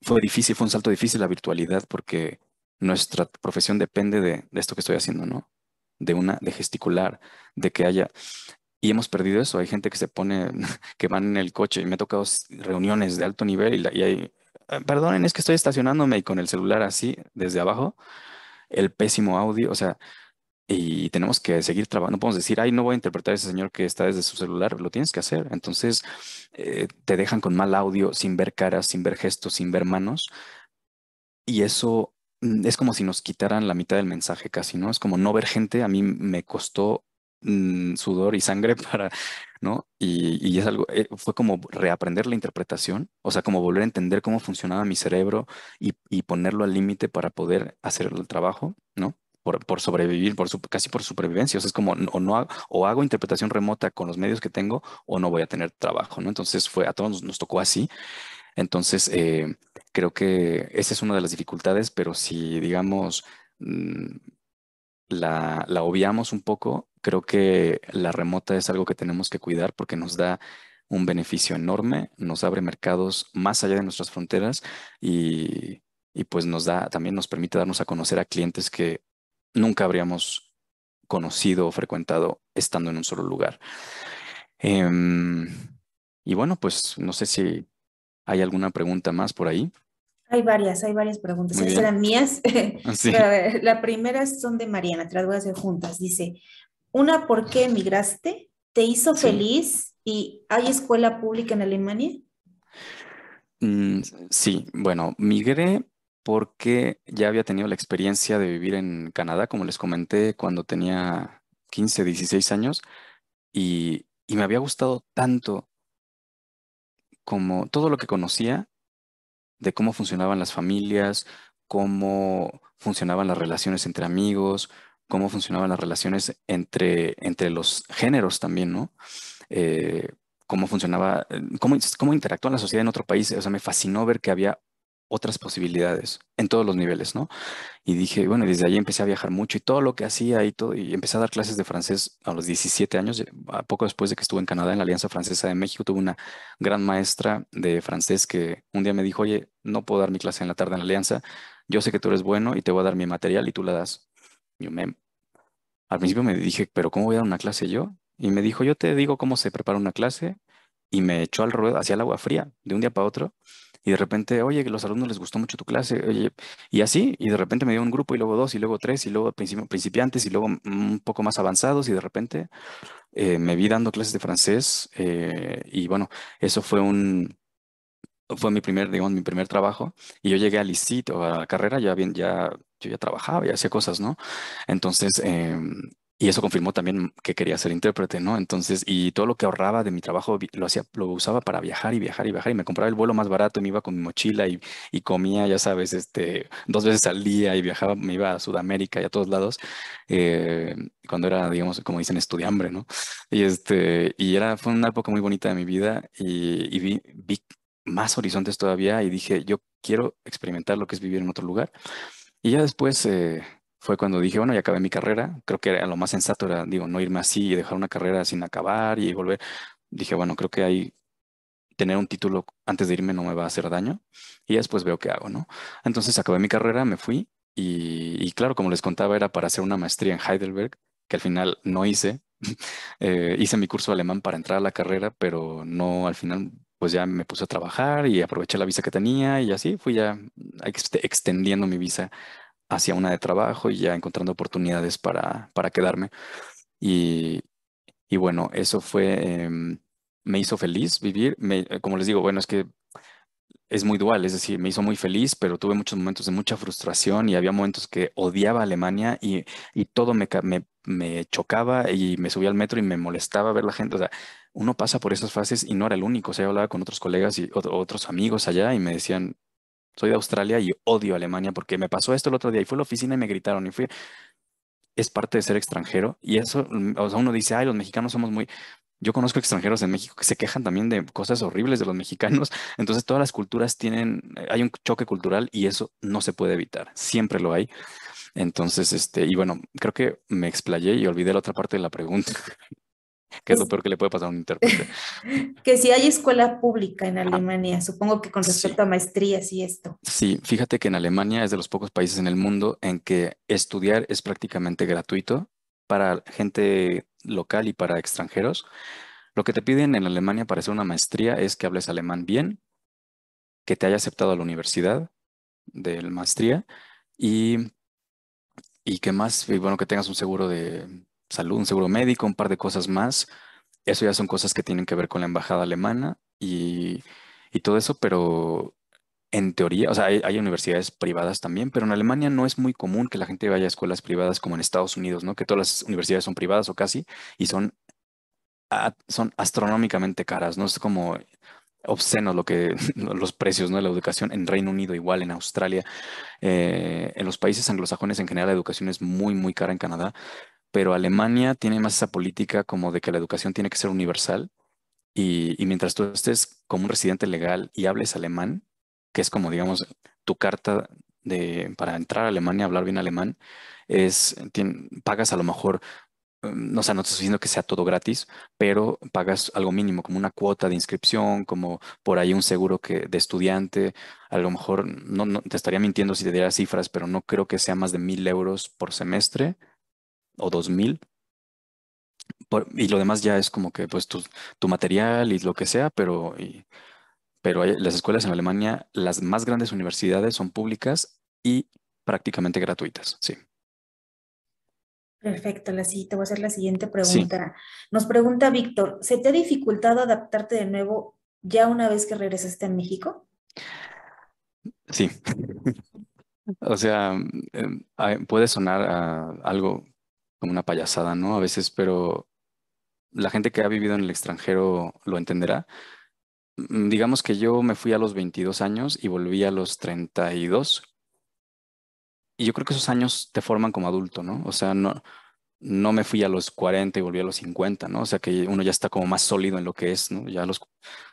Speaker 2: fue difícil, fue un salto difícil la virtualidad porque nuestra profesión depende de, esto que estoy haciendo, ¿no? De una, de gesticular, de que haya y hemos perdido eso. Hay gente que se pone, que van en el coche y me ha tocado reuniones de alto nivel y, y hay Ah, perdonen, es que estoy estacionándome y con el celular así, desde abajo, el pésimo audio, o sea, y tenemos que seguir trabajando. No podemos decir, ay, no voy a interpretar a ese señor que está desde su celular, lo tienes que hacer. Entonces, eh, te dejan con mal audio, sin ver caras, sin ver gestos, sin ver manos. Y eso mm, es como si nos quitaran la mitad del mensaje casi, ¿no? Es como no ver gente, a mí me costó mm, sudor y sangre para y, es algo, eh, fue como reaprender la interpretación, o sea, como volver a entender cómo funcionaba mi cerebro y, ponerlo al límite para poder hacer el trabajo, ¿no? Por, sobrevivir, por casi por supervivencia. O sea, es como, o, no hago, interpretación remota con los medios que tengo, o no voy a tener trabajo, ¿no? Entonces, fue, a todos nos, tocó así. Entonces, eh, creo que esa es una de las dificultades, pero si, digamos, mm, la, la obviamos un poco, creo que la remota es algo que tenemos que cuidar porque nos da un beneficio enorme, nos abre mercados más allá de nuestras fronteras y, pues nos da, también nos permite darnos a conocer a clientes que nunca habríamos conocido o frecuentado estando en un solo lugar. Em, y bueno, pues no sé si hay alguna pregunta más por ahí.
Speaker 1: Hay varias, hay varias preguntas. Estas eran mías. Ah, la primera son de Mariana, te las voy a hacer juntas. Dice, una, ¿por qué emigraste? ¿Te hizo feliz? ¿Y hay escuela pública en Alemania?
Speaker 2: Mm, sí, bueno, migré porque ya había tenido la experiencia de vivir en Canadá, como les comenté, cuando tenía 15, 16 años, y, y me había gustado tanto como todo lo que conocía de cómo funcionaban las familias, cómo funcionaban las relaciones entre amigos, cómo funcionaban las relaciones entre, entre los géneros también, ¿no? Eh, cómo funcionaba, cómo, cómo la sociedad en otro país. O sea, me fascinó ver que había otras posibilidades en todos los niveles, ¿no? Y dije, bueno, desde ahí empecé a viajar mucho y todo lo que hacía y todo, y empecé a dar clases de francés a los 17 años, poco después de que estuve en Canadá, en la Alianza Francesa de México, tuve una gran maestra de francés que un día me dijo, oye, no puedo dar mi clase en la tarde en la Alianza, yo sé que tú eres bueno y te voy a dar mi material y tú la das me, al principio me dije, pero ¿cómo voy a dar una clase yo? Y me dijo, yo te digo cómo se prepara una clase. Y me echó al ruedo, hacia el agua fría, de un día para otro. Y de repente, oye, que los alumnos les gustó mucho tu clase. Oye, y así, y de repente me dio un grupo y luego dos y luego tres y luego principiantes y luego mm, un poco más avanzados. Y de repente eh, me vi dando clases de francés. Eh, y bueno, eso fue un, fue mi primer, digamos, mi primer trabajo. Y yo llegué a ICIT a la carrera, ya, bien, ya yo ya trabajaba y hacía cosas, ¿no? Entonces, em, y eso confirmó también que quería ser intérprete, ¿no? Entonces, y todo lo que ahorraba de mi trabajo lo hacía, lo usaba para viajar y viajar y viajar y me compraba el vuelo más barato y me iba con mi mochila y, y comía, ya sabes, este, dos veces al día y viajaba, me iba a Sudamérica y a todos lados, eh, cuando era, digamos, como dicen, estudiambre, ¿no? Y este, y era, fue una época muy bonita de mi vida y, vi, vi más horizontes todavía y dije, yo quiero experimentar lo que es vivir en otro lugar. Y ya después eh, fue cuando dije, bueno, ya acabé mi carrera. Creo que era lo más sensato era, digo, no irme así y dejar una carrera sin acabar y volver. Dije, bueno, creo que ahí tener un título antes de irme no me va a hacer daño. Y ya después veo qué hago, ¿no? Entonces acabé mi carrera, me fui y, claro, como les contaba, era para hacer una maestría en Heidelberg, que al final no hice. Eh, hice mi curso alemán para entrar a la carrera, pero no, al final pues ya me puse a trabajar y aproveché la visa que tenía y así fui ya mm, extendiendo mi visa hacia una de trabajo y ya encontrando oportunidades para, para quedarme. Y, bueno, eso fue, em, me hizo feliz vivir. como les digo, bueno, es que es muy dual, es decir, me hizo muy feliz, pero tuve muchos momentos de mucha frustración y había momentos que odiaba Alemania y, todo me, me, chocaba y me subía al metro y me molestaba ver la gente. O sea, uno pasa por esas fases y no era el único. O sea, yo hablaba con otros colegas y otros amigos allá y me decían, soy de Australia y odio Alemania porque me pasó esto el otro día y fue a la oficina y me gritaron y fui... Es parte de ser extranjero y eso, mm, o sea, uno dice, ay, los mexicanos somos muy, yo conozco extranjeros en México que se quejan también de cosas horribles de los mexicanos. Entonces todas las culturas tienen, eh, hay un choque cultural y eso no se puede evitar. Siempre lo hay. Entonces, este, y bueno, creo que me explayé y olvidé la otra parte de la pregunta. ¿Qué es lo peor que le puede pasar a un intérprete?
Speaker 1: que si hay escuela pública en Alemania, supongo que con respecto a maestrías y esto.
Speaker 2: Sí, fíjate que en Alemania es de los pocos países en el mundo en que estudiar es prácticamente gratuito para gente local y para extranjeros. Lo que te piden en Alemania para hacer una maestría es que hables alemán bien, que te haya aceptado a la universidad de maestría y, y que más, bueno, que tengas un seguro de salud, un seguro médico, un par de cosas más. Eso ya son cosas que tienen que ver con la embajada alemana y todo eso, pero en teoría, o sea, hay, universidades privadas también, pero en Alemania no es muy común que la gente vaya a escuelas privadas como en Estados Unidos, ¿no? Que todas las universidades son privadas o casi y son, son astronómicamente caras, ¿no? Es como obsceno lo que, los precios de la educación en Reino Unido, igual en Australia, eh, en los países anglosajones en general la educación es muy, muy cara en Canadá, pero Alemania tiene más esa política como de que la educación tiene que ser universal y mientras tú estés como un residente legal y hables alemán, que es como, digamos, tu carta de, para entrar a Alemania, hablar bien alemán, es, pagas a lo mejor, mm, no, o no estoy diciendo que sea todo gratis, pero pagas algo mínimo, como una cuota de inscripción, como por ahí un seguro que, de estudiante, a lo mejor, no, te estaría mintiendo si te diera cifras, pero no creo que sea más de mil euros por semestre o dos mil. y lo demás ya es como que pues tu, tu material y lo que sea, pero pero las escuelas en Alemania, las más grandes universidades son públicas y prácticamente gratuitas, sí.
Speaker 1: Perfecto, la, siguiente te voy a hacer la siguiente pregunta. Nos pregunta Víctor, ¿se te ha dificultado adaptarte de nuevo ya una vez que regresaste a México?
Speaker 2: Sí. o sea, em, puede sonar algo como una payasada, ¿no? A veces, pero la gente que ha vivido en el extranjero lo entenderá Mm, digamos que yo me fui a los 22 años y volví a los 32. Y yo creo que esos años te forman como adulto, ¿no? O sea, no, no me fui a los 40 y volví a los 50, ¿no? O sea, que uno ya está como más sólido en lo que es, ¿no? Ya los,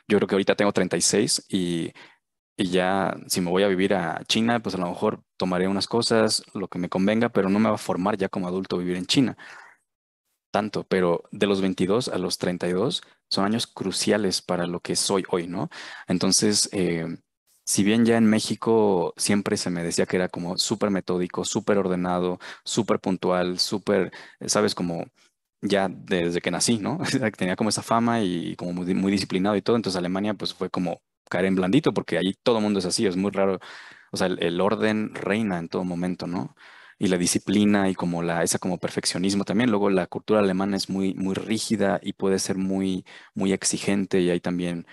Speaker 2: yo creo que ahorita tengo 36 y, y ya si me voy a vivir a China, pues a lo mejor tomaré unas cosas, lo que me convenga, pero no me va a formar ya como adulto vivir en China tanto, pero de los 22 a los 32 son años cruciales para lo que soy hoy, ¿no? Entonces, eh, si bien ya en México siempre se me decía que era como súper metódico, súper ordenado, súper puntual, súper, sabes, como ya desde que nací, ¿no? Tenía como esa fama y como muy, disciplinado y todo, entonces Alemania pues fue como caer en blandito porque allí todo el mundo es así, es muy raro, o sea, el orden reina en todo momento, ¿no? y la disciplina y como la, esa como perfeccionismo también. Luego la cultura alemana es muy, muy rígida y puede ser muy, muy exigente y ahí también,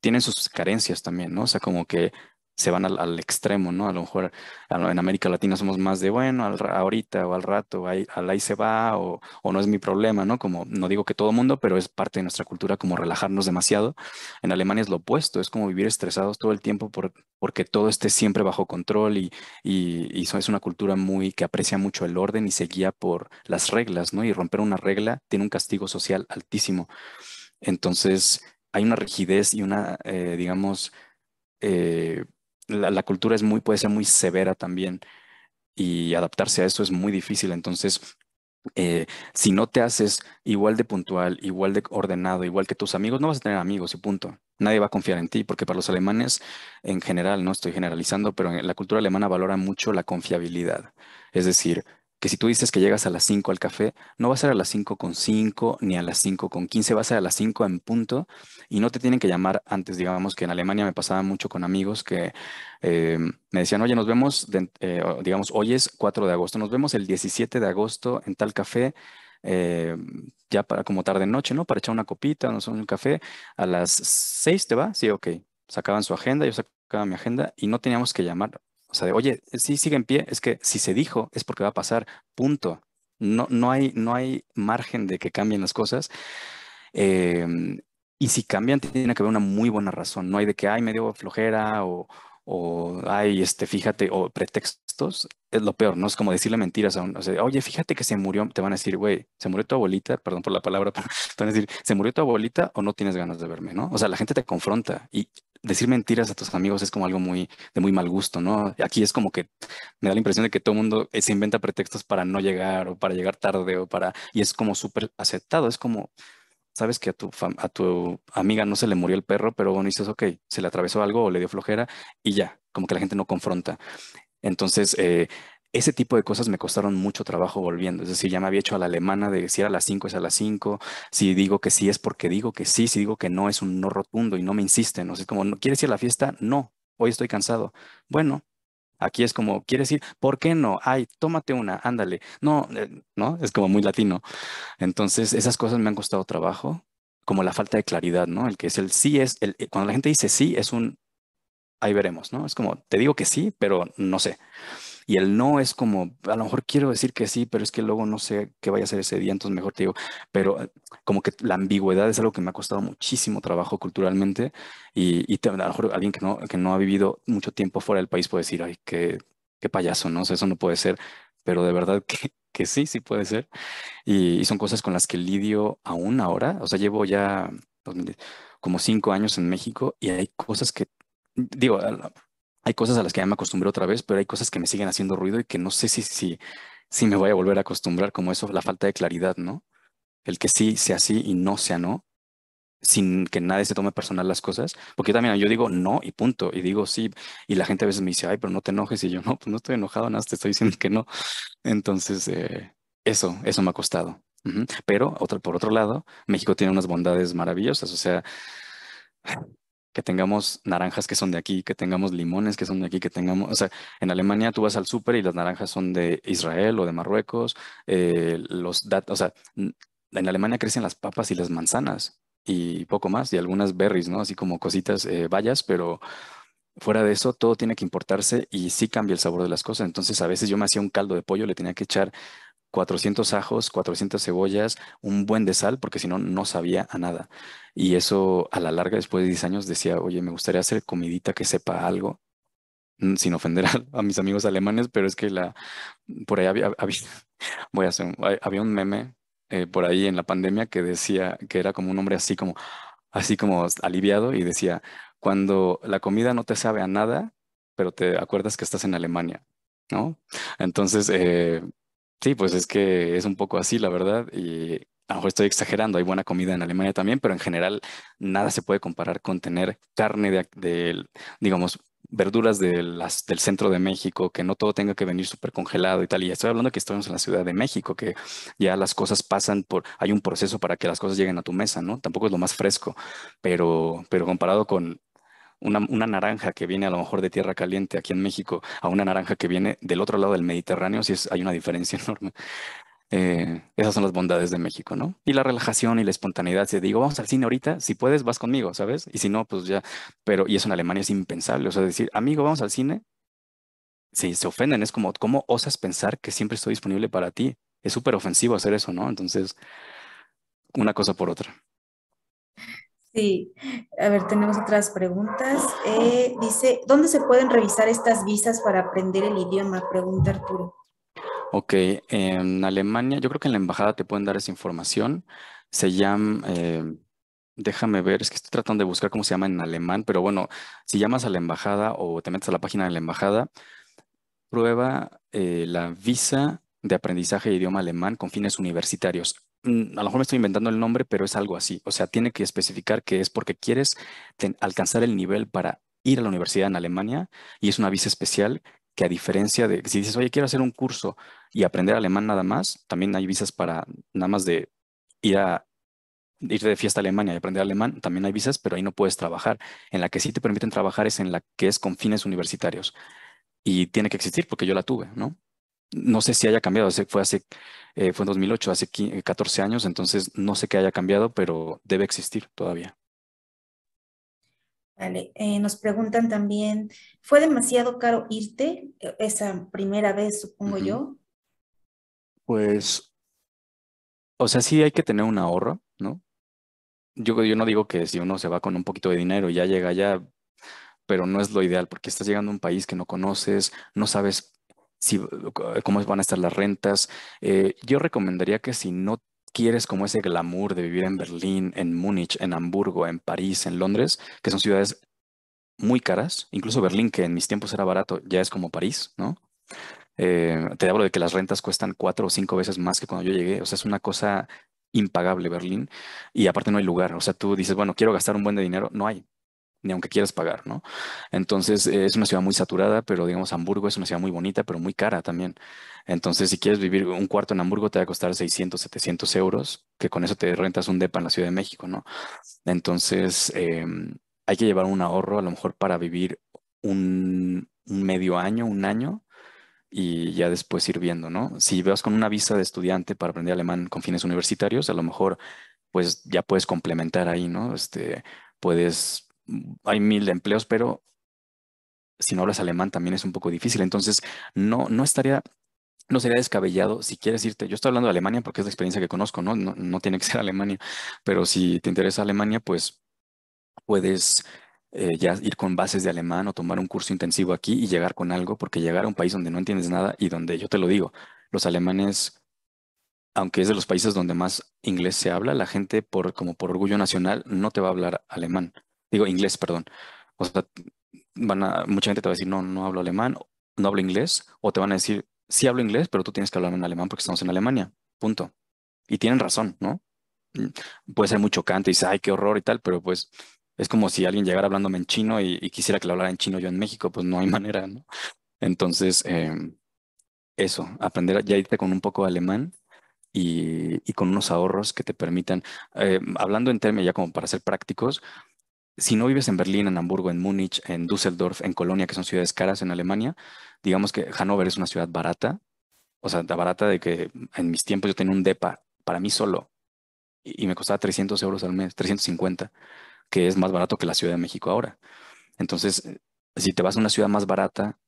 Speaker 2: tienen sus carencias también, ¿no? O sea, como que se van al, extremo, ¿no? A lo mejor en América Latina somos más de, bueno, ahorita o al rato, ahí, ahí se va o, no es mi problema, ¿no? Como no digo que todo mundo, pero es parte de nuestra cultura como relajarnos demasiado. En Alemania es lo opuesto, es como vivir estresados todo el tiempo por, porque todo esté siempre bajo control y, es una cultura muy que aprecia mucho el orden y se guía por las reglas, ¿no? Y romper una regla tiene un castigo social altísimo. Entonces hay una rigidez y una, eh, digamos, eh, la, cultura es muy, puede ser muy severa también y adaptarse a eso es muy difícil. Entonces, eh, si no te haces igual de puntual, igual de ordenado, igual que tus amigos, no vas a tener amigos y punto. Nadie va a confiar en ti, porque para los alemanes en general, no estoy generalizando, pero la cultura alemana valora mucho la confiabilidad. Es decir, que si tú dices que llegas a las 5 al café, no va a ser a las 5 con 5 ni a las 5 con 15, va a ser a las 5 en punto y no te tienen que llamar antes. Digamos que en Alemania me pasaba mucho con amigos que eh, me decían, oye, nos vemos, eh, digamos, hoy es 4 de agosto, nos vemos el 17 de agosto en tal café. Eh, ya para como tarde noche, ¿no? Para echar una copita, nos un café, a las 6 te va, sí, ok. Sacaban su agenda, yo sacaba mi agenda y no teníamos que llamar o sea, de, oye, si sigue en pie, es que si se dijo es porque va a pasar, punto. No, no, hay, no hay margen de que cambien las cosas. Em, y si cambian, tiene que haber una muy buena razón. No hay de que, ay, me dio flojera o, o ay, este, fíjate, o pretextos, es lo peor, ¿no? Es como decirle mentiras a un, o sea, oye, fíjate que se murió, te van a decir, güey, se murió tu abuelita, perdón por la palabra, pero te van a decir, se murió tu abuelita o no tienes ganas de verme, ¿no? O sea, la gente te confronta y decir mentiras a tus amigos es como algo muy, de muy mal gusto, ¿no? Aquí es como que me da la impresión de que todo el mundo eh, se inventa pretextos para no llegar o para llegar tarde o para, y es como súper aceptado, es como, sabes que a tu, a tu amiga no se le murió el perro, pero bueno, dices, ok, se le atravesó algo o le dio flojera y ya, como que la gente no confronta. Entonces, eh, ese tipo de cosas me costaron mucho trabajo volviendo. Es decir, ya me había hecho a la alemana de si era a las 5 es a las 5, si digo que sí es porque digo que sí, si digo que no es un no rotundo y no me insisten. O sea, es como, ¿quieres ir a la fiesta? No, hoy estoy cansado. Bueno, Aquí es como, quiere decir ¿Por qué no? Ay, tómate una, ándale. No, eh, no, es como muy latino. Entonces, esas cosas me han costado trabajo, como la falta de claridad, ¿no? El que es el sí es, el, cuando la gente dice sí, es un, ahí veremos, ¿no? Es como, te digo que sí, pero no sé. Y el no es como, a lo mejor quiero decir que sí, pero es que luego no sé qué vaya a ser ese día, entonces mejor te digo, pero eh, como que la ambigüedad es algo que me ha costado muchísimo trabajo culturalmente y, a lo mejor alguien que no, que no ha vivido mucho tiempo fuera del país puede decir, ay, qué, qué payaso, ¿no? sé, eso no puede ser, pero de verdad que, que sí, sí puede ser. Y, y, son cosas con las que lidio aún ahora. O sea, llevo ya como cinco años en México y hay cosas que, digo, hay cosas a las que ya me acostumbré otra vez, pero hay cosas que me siguen haciendo ruido y que no sé si, si, me voy a volver a acostumbrar, como eso, la falta de claridad, ¿no? El que sí sea sí y no sea no, sin que nadie se tome personal las cosas, porque también yo digo no y punto, y digo sí, y la gente a veces me dice, ay, pero no te enojes, y yo no, pues no estoy enojado, nada, te estoy diciendo que no. Entonces, eh, eso, eso me ha costado. Pero otro, por otro lado, México tiene unas bondades maravillosas, o sea, que tengamos naranjas que son de aquí, que tengamos limones que son de aquí, que tengamos, o sea, en Alemania tú vas al súper y las naranjas son de Israel o de Marruecos, eh, los, o sea, en Alemania crecen las papas y las manzanas y poco más, y algunas berries, ¿no? Así como cositas, eh, pero fuera de eso todo tiene que importarse y sí cambia el sabor de las cosas. Entonces a veces yo me hacía un caldo de pollo, le tenía que echar 400 ajos, 400 cebollas, un buen de sal, porque si no, no sabía a nada. Y eso a la larga, después de 10 años, decía, oye, me gustaría hacer comidita que sepa algo, mm, sin ofender a, mis amigos alemanes, pero es que la, por ahí había, voy a hacer un, había un meme eh, por ahí en la pandemia que decía que era como un hombre así como, así como aliviado y decía, cuando la comida no te sabe a nada, pero te acuerdas que estás en Alemania. ¿no? Entonces, eh, Sí, pues es que es un poco así, la verdad. Y a lo mejor estoy exagerando, hay buena comida en Alemania también, pero en general nada se puede comparar con tener carne de, digamos, verduras del centro de México, que no todo tenga que venir súper congelado y tal. Y estoy hablando que estamos en la Ciudad de México, que ya las cosas pasan por, hay un proceso para que las cosas lleguen a tu mesa, ¿no? Tampoco es lo más fresco, pero, pero comparado con una, una, naranja que viene a lo mejor de tierra caliente aquí en México a una naranja que viene del otro lado del Mediterráneo, si es, hay una diferencia enorme. Eh, esas son las bondades de México, ¿no? Y la relajación y la espontaneidad. Si digo, vamos al cine ahorita, si puedes, vas conmigo, ¿sabes? Y si no, pues ya. Pero, y eso en Alemania es impensable. O sea, decir, amigo, vamos al cine. Si se ofenden, es como, ¿cómo osas pensar que siempre estoy disponible para ti? Es súper ofensivo hacer eso, ¿no? Entonces, una cosa por otra.
Speaker 1: Sí, a ver, tenemos otras preguntas. Eh, dice, ¿dónde se pueden revisar estas visas para aprender el idioma? Pregunta Arturo.
Speaker 2: Ok, en Alemania, yo creo que en la embajada te pueden dar esa información. Se llama, eh, déjame ver, es que estoy tratando de buscar cómo se llama en alemán, pero bueno, si llamas a la embajada o te metes a la página de la embajada, prueba eh, la visa de aprendizaje de idioma alemán con fines universitarios, Mm, a lo mejor me estoy inventando el nombre, pero es algo así. O sea, tiene que especificar que es porque quieres alcanzar el nivel para ir a la universidad en Alemania y es una visa especial que a diferencia de si dices, oye, quiero hacer un curso y aprender alemán nada más, también hay visas para nada más de ir a ir de fiesta a Alemania y aprender alemán, también hay visas, pero ahí no puedes trabajar. En la que sí te permiten trabajar es en la que es con fines universitarios. Y tiene que existir porque yo la tuve, ¿no? no sé si haya cambiado, fue hace, eh, fue en 2008, hace 14 eh, años, entonces no sé qué haya cambiado, pero debe existir todavía.
Speaker 1: Vale, eh, nos preguntan también, ¿fue demasiado caro irte esa primera vez, supongo yo?
Speaker 2: Pues, o sea, sí hay que tener un ahorro, ¿no? Yo, yo no digo que si uno se va con un poquito de dinero y ya llega ya pero no es lo ideal porque estás llegando a un país que no conoces, no sabes eh, eh, cómo van a estar las rentas. Eh, yo recomendaría que si no quieres como ese glamour de vivir en Berlín, en Múnich, en Hamburgo, en París, en Londres, que son ciudades muy caras, incluso Berlín, que en mis tiempos era barato, ya es como París, ¿no? te hablo de que las rentas cuestan cuatro o cinco veces más que cuando yo llegué, o sea, es una cosa impagable Berlín y aparte no hay lugar, o sea, tú dices, bueno, quiero gastar un buen de dinero, no hay, ni aunque quieras pagar, ¿no? Entonces, eh, es una ciudad muy saturada, pero digamos, Hamburgo es una ciudad muy bonita, pero muy cara también. Entonces, si quieres vivir un cuarto en Hamburgo, te va a costar 600, 700 euros, que con eso te rentas un depa en la Ciudad de México, ¿no? Entonces, em, hay que llevar un ahorro a lo mejor para vivir un, medio año, un año, y ya después ir viendo, ¿no? Si vas con una visa de estudiante para aprender alemán con fines universitarios, a lo mejor, pues ya puedes complementar ahí, ¿no? Este, puedes hay mil empleos, pero si no hablas alemán también es un poco difícil. Entonces, no, no estaría, no sería descabellado si quieres irte. Yo estoy hablando de Alemania porque es la experiencia que conozco, ¿no? No, tiene que ser Alemania, pero si te interesa Alemania, pues puedes eh, ya ir con bases de alemán o tomar un curso intensivo aquí y llegar con algo, porque llegar a un país donde no entiendes nada y donde, yo te lo digo, los alemanes, aunque es de los países donde más inglés se habla, la gente por, como por orgullo nacional no te va a hablar alemán digo inglés, perdón. O sea, van a, mucha gente te va a decir, no, no hablo alemán, no hablo inglés, o te van a decir, sí hablo inglés, pero tú tienes que hablar en alemán porque estamos en Alemania, punto. Y tienen razón, ¿no? Mm, puede ser muy chocante y dices, ay, qué horror y tal, pero pues es como si alguien llegara hablándome en chino y, quisiera que lo hablara en chino yo en México, pues no hay manera, ¿no? Entonces, em, eso, aprender ya irte con un poco de alemán y, y con unos ahorros que te permitan, eh, hablando en términos ya como para ser prácticos, si no vives en Berlín, en Hamburgo, en Múnich, en Düsseldorf, en Colonia, que son ciudades caras en Alemania, digamos que Hannover es una ciudad barata, o sea, barata de que en mis tiempos yo tenía un DEPA para mí solo y, me costaba 300 euros al mes, 350, que es más barato que la Ciudad de México ahora. Entonces, eh, si te vas a una ciudad más barata,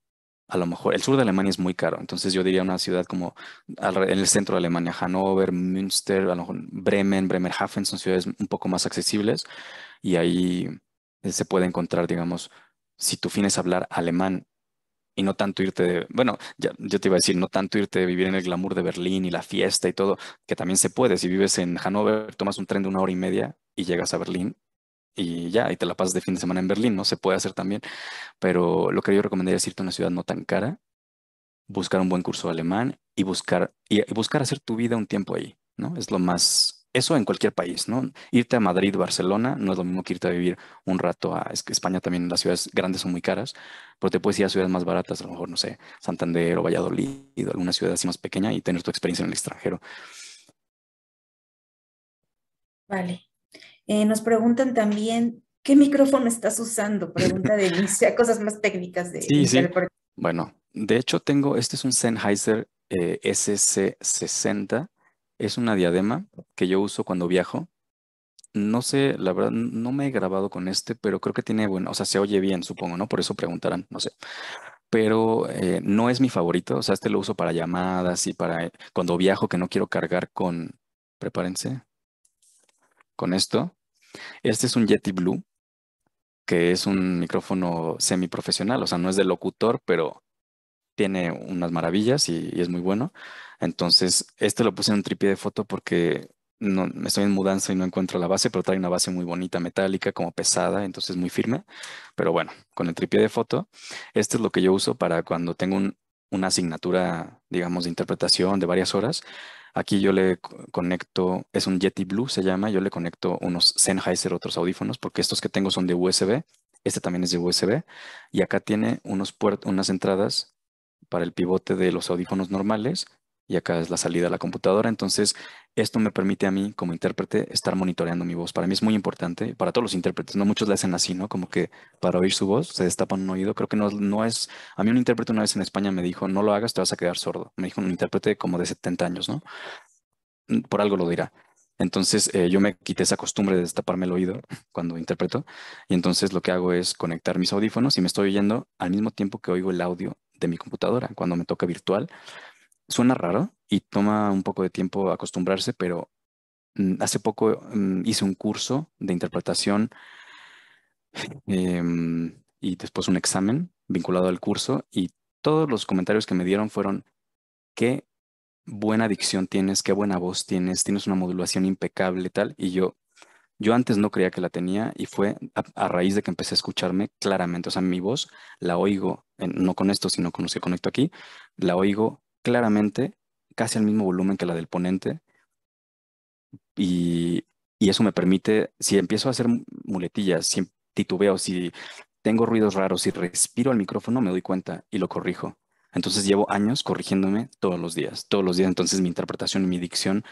Speaker 2: a lo mejor el sur de Alemania es muy caro, entonces yo diría una ciudad como en el centro de Alemania, Hannover, Münster, Bremen, Bremerhaven son ciudades un poco más accesibles, y ahí eh, se puede encontrar, digamos, si tu fin es hablar alemán y no tanto irte de, bueno, yo te iba a decir, no tanto irte de vivir en el glamour de Berlín y la fiesta y todo, que también se puede. Si vives en Hannover, tomas un tren de una hora y media y llegas a Berlín y ya, y te la pasas de fin de semana en Berlín, ¿no? Se puede hacer también, pero lo que yo recomendaría es irte a una ciudad no tan cara, buscar un buen curso de alemán y buscar, y buscar hacer tu vida un tiempo ahí, ¿no? Es lo más eso en cualquier país, ¿no? Irte a Madrid, Barcelona, no es lo mismo que irte a vivir un rato a España también, las ciudades grandes son muy caras, pero te puedes ir a ciudades más baratas, a lo mejor, no sé, Santander o Valladolid, alguna ciudad así más pequeña y tener tu experiencia en el extranjero.
Speaker 1: Vale. Eh, nos preguntan también, ¿qué micrófono estás usando? Pregunta de Alicia, cosas más técnicas de... Sí, sí.
Speaker 2: Bueno, de hecho tengo, este es un Sennheiser eh, SC60 es una diadema que yo uso cuando viajo. No sé, la verdad, no me he grabado con este, pero creo que tiene, bueno, o sea, se oye bien, supongo, ¿no? Por eso preguntarán, no sé. Pero eh, no es mi favorito, o sea, este lo uso para llamadas y para eh, cuando viajo que no quiero cargar con, prepárense, con esto. Este es un Yeti Blue, que es un micrófono semiprofesional, o sea, no es de locutor, pero tiene unas maravillas y, es muy bueno. Entonces, este lo puse en un tripié de foto porque no, estoy en mudanza y no encuentro la base, pero trae una base muy bonita, metálica, como pesada, entonces muy firme. Pero bueno, con el tripié de foto, este es lo que yo uso para cuando tengo una asignatura, digamos, de interpretación de varias horas. Aquí yo le conecto, es un Yeti Blue se llama, yo le conecto unos Sennheiser, otros audífonos, porque estos que tengo son de USB, este también es de USB, y acá tiene unos unas entradas para el pivote de los audífonos normales y acá es la salida a la computadora. Entonces, esto me permite a mí como intérprete estar monitoreando mi voz. Para mí es muy importante, para todos los intérpretes, no muchos la hacen así, ¿no? Como que para oír su voz se destapan un oído. Creo que no, no es... A mí un intérprete una vez en España me dijo, no lo hagas, te vas a quedar sordo. Me dijo un intérprete como de 70 años, ¿no? Mm, por algo lo dirá. Entonces eh, yo me quité esa costumbre de destaparme el oído cuando interpreto y entonces lo que hago es conectar mis audífonos y me estoy oyendo al mismo tiempo que oigo el audio de mi computadora cuando me toca virtual. Suena raro y toma un poco de tiempo acostumbrarse, pero mm, hace poco mm, hice un curso de interpretación em, y después un examen vinculado al curso y todos los comentarios que me dieron fueron qué buena dicción tienes, qué buena voz tienes, tienes una modulación impecable tal y yo yo antes no creía que la tenía y fue a, raíz de que empecé a escucharme claramente, o sea, mi voz la oigo, no con esto, sino con lo que conecto aquí, la oigo claramente, casi al mismo volumen que la del ponente. Y, y eso me permite, si empiezo a hacer muletillas, si titubeo, si tengo ruidos raros, si respiro al micrófono, me doy cuenta y lo corrijo. Entonces llevo años corrigiéndome todos los días, todos los días. Entonces mi interpretación y mi dicción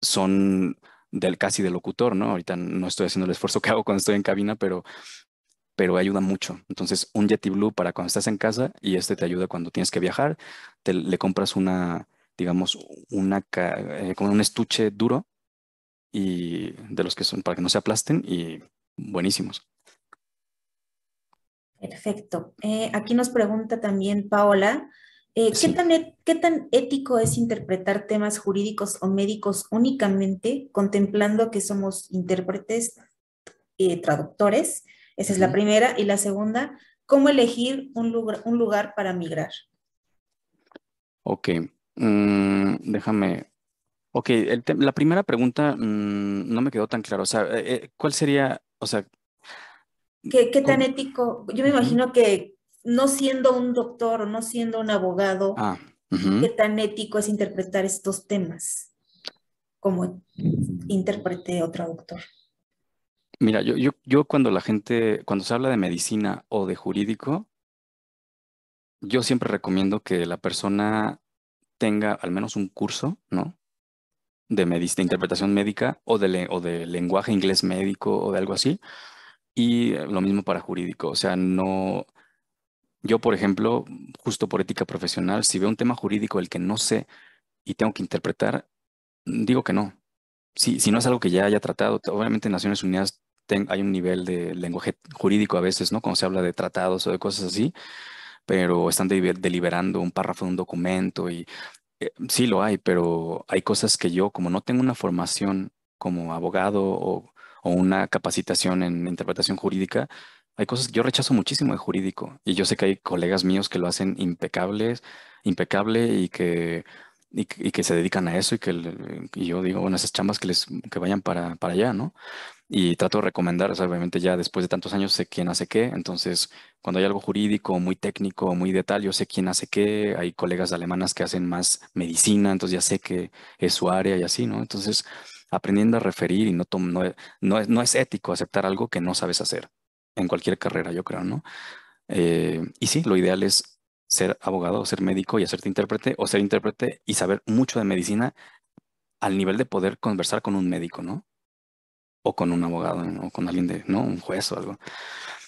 Speaker 2: son del casi de locutor, ¿no? Ahorita no estoy haciendo el esfuerzo que hago cuando estoy en cabina, pero, pero ayuda mucho. Entonces, un Yeti Blue para cuando estás en casa y este te ayuda cuando tienes que viajar. le compras una, digamos, una, eh, como un estuche duro y de los que son para que no se aplasten y buenísimos.
Speaker 1: Perfecto. Eh, aquí nos pregunta también Paola eh, ¿qué, tan ético es interpretar temas jurídicos o médicos únicamente contemplando que somos intérpretes, y eh, traductores? Esa es la primera. Y la segunda, ¿cómo elegir un lugar, para migrar?
Speaker 2: Ok, mm, déjame. Ok, la primera pregunta mm, no me quedó tan claro. O sea, eh, ¿cuál sería, o sea...
Speaker 1: qué tan ético? Yo me imagino que no siendo un doctor o no siendo un abogado,
Speaker 2: ah, qué
Speaker 1: tan ético es interpretar estos temas como intérprete o traductor.
Speaker 2: Mira, yo, yo, cuando la gente, cuando se habla de medicina o de jurídico, yo siempre recomiendo que la persona tenga al menos un curso, ¿no? De, interpretación médica o de, o de lenguaje inglés médico o de algo así. Y lo mismo para jurídico, o sea, no, yo, por ejemplo, justo por ética profesional, si veo un tema jurídico el que no sé y tengo que interpretar, digo que no. Si, si no es algo que ya haya tratado, obviamente en Naciones Unidas hay un nivel de lenguaje jurídico a veces, ¿no? Cuando se habla de tratados o de cosas así, pero están deliberando un párrafo de un documento y eh, sí lo hay, pero hay cosas que yo, como no tengo una formación como abogado o, o una capacitación en interpretación jurídica, hay cosas que yo rechazo muchísimo de jurídico y yo sé que hay colegas míos que lo hacen impecables, impecable y que, y, que se dedican a eso y que yo digo, bueno, esas chambas que, les, que vayan para, allá, ¿no? Y trato de recomendar, obviamente ya después de tantos años sé quién hace qué, entonces cuando hay algo jurídico, muy técnico, muy detalle, yo sé quién hace qué, hay colegas alemanas que hacen más medicina, entonces ya sé que es su área y así, ¿no? Entonces aprendiendo a referir y no, no, no es ético aceptar algo que no sabes hacer en cualquier carrera, yo creo, ¿no? Eh, y sí, lo ideal es ser abogado o ser médico y hacerte intérprete o ser intérprete y saber mucho de medicina al nivel de poder conversar con un médico, ¿no? O con un abogado, o con alguien de, ¿no? Un juez o algo.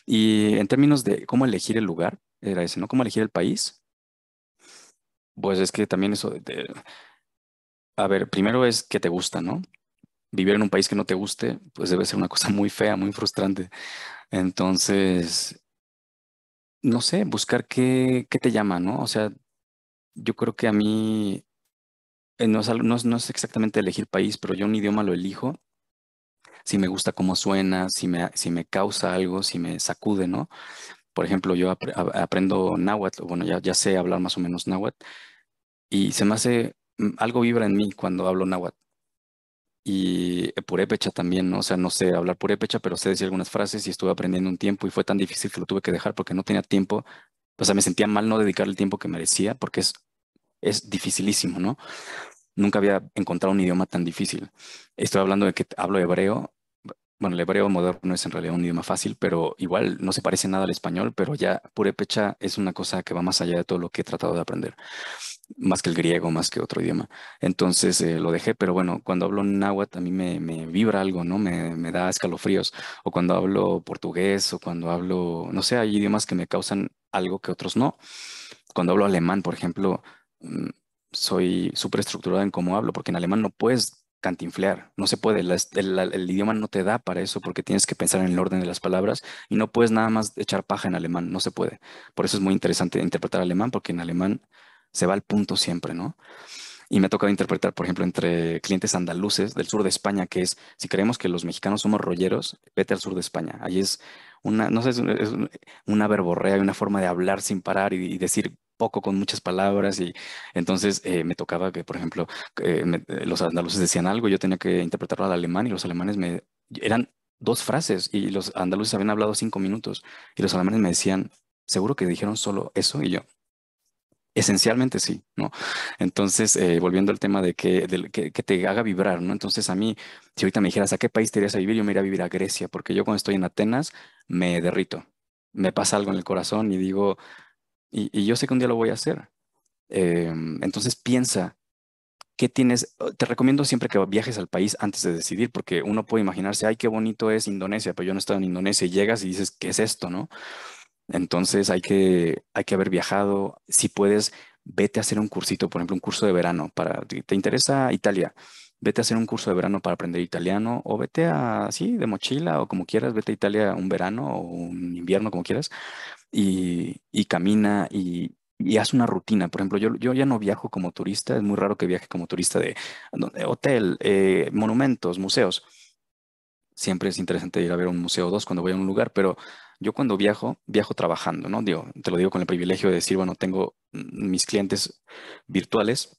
Speaker 2: Y en términos de cómo elegir el lugar, era ese, ¿no? ¿Cómo elegir el país? Pues es que también eso de, a ver, primero es que te gusta, ¿no? vivir en un país que no te guste, pues debe ser una cosa muy fea, muy frustrante. Entonces, no sé, buscar qué, qué te llama, ¿no? O sea, yo creo que a mí eh, no es, no, no exactamente elegir país, pero yo un idioma lo elijo si me gusta cómo suena, si me, si me causa algo, si me sacude, ¿no? Por ejemplo, yo aprendo náhuatl, bueno, ya, ya sé hablar más o menos náhuatl, y se me hace, mm, algo vibra en mí cuando hablo náhuatl y eh, purépecha también, ¿no? o sea, no sé hablar purépecha, pero sé decir algunas frases y estuve aprendiendo un tiempo y fue tan difícil que lo tuve que dejar porque no tenía tiempo, o sea, me sentía mal no dedicarle el tiempo que merecía porque es, es dificilísimo, ¿no? Nunca había encontrado un idioma tan difícil. Estoy hablando de que hablo hebreo, bueno, el hebreo moderno es en realidad un idioma fácil, pero igual no se parece nada al español, pero ya purépecha es una cosa que va más allá de todo lo que he tratado de aprender más que el griego, más que otro idioma. Entonces eh, lo dejé, pero bueno, cuando hablo náhuatl a mí me, vibra algo, ¿no? Me, da escalofríos. O cuando hablo portugués, o cuando hablo, no sé, hay idiomas que me causan algo que otros no. Cuando hablo alemán, por ejemplo, mm, soy súper estructurado en cómo hablo, porque en alemán no puedes cantinflear, no se puede, el, idioma no te da para eso porque tienes que pensar en el orden de las palabras y no puedes nada más echar paja en alemán, no se puede. Por eso es muy interesante interpretar alemán porque en alemán se va al punto siempre, ¿no? Y me ha interpretar, por ejemplo, entre clientes andaluces del sur de España, que es, si creemos que los mexicanos somos rolleros, vete al sur de España. Allí es una, no sé, es una verborrea, una forma de hablar sin parar y, decir poco con muchas palabras y entonces eh, me tocaba que, por ejemplo, eh, eh, los andaluces decían algo, yo tenía que interpretarlo al alemán y los alemanes me eran dos frases y los andaluces habían hablado cinco minutos y los alemanes me decían, seguro que dijeron solo eso y yo, Esencialmente sí, ¿no? Entonces, eh, volviendo al tema de, que, de que, que, te haga vibrar, ¿no? Entonces, a mí, si ahorita me dijeras a qué país te irías a vivir, yo me iría a vivir a Grecia, porque yo cuando estoy en Atenas me derrito, me pasa algo en el corazón y digo, y, y yo sé que un día lo voy a hacer. Eh, entonces, piensa, ¿qué tienes? Oh, te recomiendo siempre que viajes al país antes de decidir, porque uno puede imaginarse, ay, qué bonito es Indonesia, pero yo no he estado en Indonesia y llegas y dices, ¿qué es esto, no? Entonces hay que, hay que haber viajado. Si puedes, vete a hacer un cursito, por ejemplo, un curso de verano para, ¿te interesa Italia? Vete a hacer un curso de verano para aprender italiano o vete a, de mochila o como quieras, vete a Italia un verano o un invierno, como quieras, y, camina y, y haz una rutina. Por ejemplo, yo, ya no viajo como turista, es muy raro que viaje como turista de, hotel, eh, monumentos, museos. Siempre es interesante ir a ver un museo o dos cuando voy a un lugar, pero yo cuando viajo, viajo trabajando, ¿no? Digo, te lo digo con el privilegio de decir, bueno, tengo mis clientes virtuales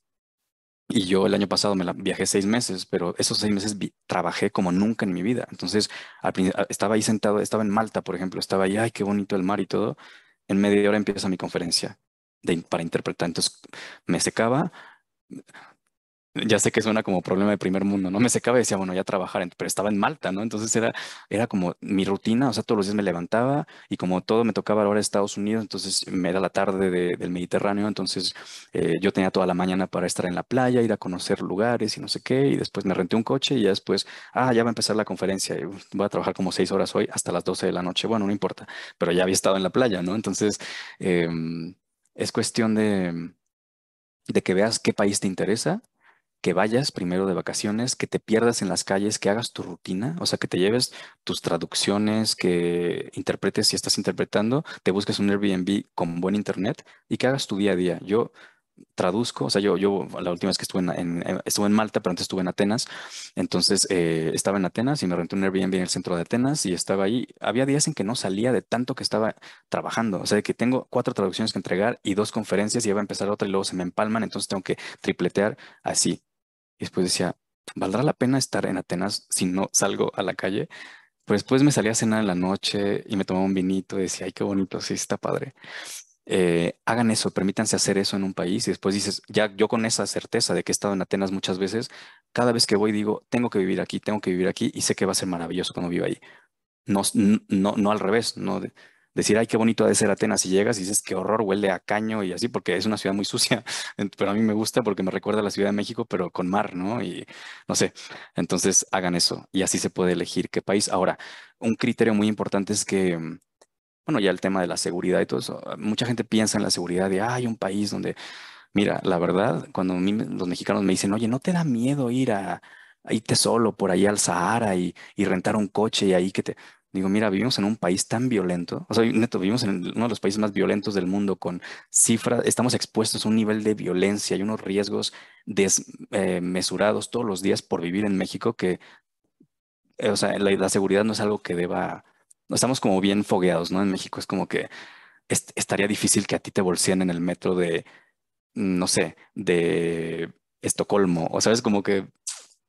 Speaker 2: y yo el año pasado me la viajé seis meses, pero esos seis meses trabajé como nunca en mi vida. Entonces, al, estaba ahí sentado, estaba en Malta, por ejemplo, estaba ahí, ay, qué bonito el mar y todo. En media hora empieza mi conferencia para interpretar. Entonces, me secaba, ya sé que suena como problema de primer mundo, ¿no? Me secaba y decía, bueno, ya trabajar, pero estaba en Malta, ¿no? Entonces era, era como mi rutina, o sea, todos los días me levantaba y como todo me tocaba la hora de Estados Unidos, entonces me era la tarde del Mediterráneo, entonces eh, yo tenía toda la mañana para estar en la playa, ir a conocer lugares y no sé qué, y después me renté un coche y ya después, ah, ya va a empezar la conferencia, voy a trabajar como seis horas hoy hasta las doce de la noche, bueno, no importa, pero ya había estado en la playa, ¿no? Entonces, em, es cuestión de de que veas qué país te interesa que vayas primero de vacaciones, que te pierdas en las calles, que hagas tu rutina, o sea, que te lleves tus traducciones, que interpretes si estás interpretando, te busques un Airbnb con buen internet y que hagas tu día a día. Yo traduzco, o sea, yo, yo la última vez que estuve en, eh, estuve en Malta, pero antes estuve en Atenas, entonces eh, estaba en Atenas y me renté un Airbnb en el centro de Atenas y estaba ahí, había días en que no salía de tanto que estaba trabajando, o sea, que tengo cuatro traducciones que entregar y dos conferencias y ya va a empezar otra y luego se me empalman, entonces tengo que tripletear así. Y después decía, ¿valdrá la pena estar en Atenas si no salgo a la calle? Pues después me salía a cenar en la noche y me tomaba un vinito y decía, ay, qué bonito, sí, está padre. Eh, hagan eso, permítanse hacer eso en un país y después dices, ya yo con esa certeza de que he estado en Atenas muchas veces, cada vez que voy digo, tengo que vivir aquí, tengo que vivir aquí y sé que va a ser maravilloso cuando viva ahí. No, no, no al revés, no, decir, ay, qué bonito ha de ser Atenas. Y llegas y dices, qué horror, huele a caño y así, porque es una ciudad muy sucia. Pero a mí me gusta porque me recuerda a la Ciudad de México, pero con mar, ¿no? Y no sé. Entonces hagan eso y así se puede elegir qué país. Ahora, un criterio muy importante es que mm, bueno, ya el tema de la seguridad y todo eso, ah, mucha gente piensa en la seguridad de, ay, hay un país donde, mira, la verdad, cuando mí, los mexicanos me dicen, oye, ¿no te da miedo ir a, irte solo por ahí al Sahara y, rentar un coche y ahí que te, Digo, mira, vivimos en un país tan violento, o sea, neto, vivimos en uno de los países más violentos del mundo con cifras, estamos expuestos a un nivel de violencia y unos riesgos desmesurados eh, todos los días por vivir en México que, eh, o sea, la, seguridad no es algo que deba, estamos como bien fogueados, ¿no? En México es como que estaría difícil que a ti te bolsien en el metro de, no sé, de Estocolmo, o sabes, como que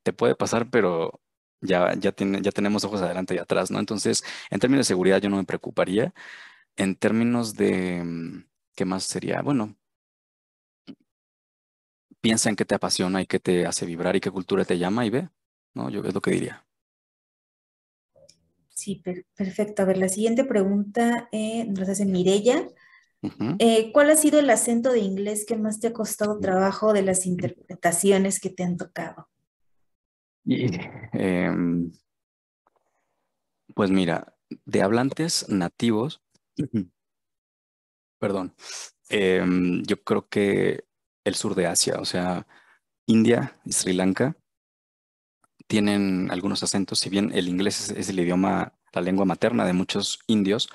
Speaker 2: te puede pasar, pero ya, ya, ya tenemos ojos adelante y atrás, ¿no? Entonces, en términos de seguridad yo no me preocuparía. En términos de, mm, ¿qué más sería? Bueno, piensa en qué te apasiona y qué te hace vibrar y qué cultura te llama y ve, ¿no? Yo es lo que diría.
Speaker 1: Sí, perfecto. A ver, la siguiente pregunta eh, nos hace Mirella. Eh, ¿Cuál ha sido el acento de inglés que más te ha costado mm. trabajo de las interpretaciones que te han tocado?
Speaker 2: Em, pues mira, de hablantes nativos, perdón, em, yo creo que el sur de Asia, o sea, India y Sri Lanka, tienen algunos acentos, si bien el inglés es, el idioma, la lengua materna de muchos indios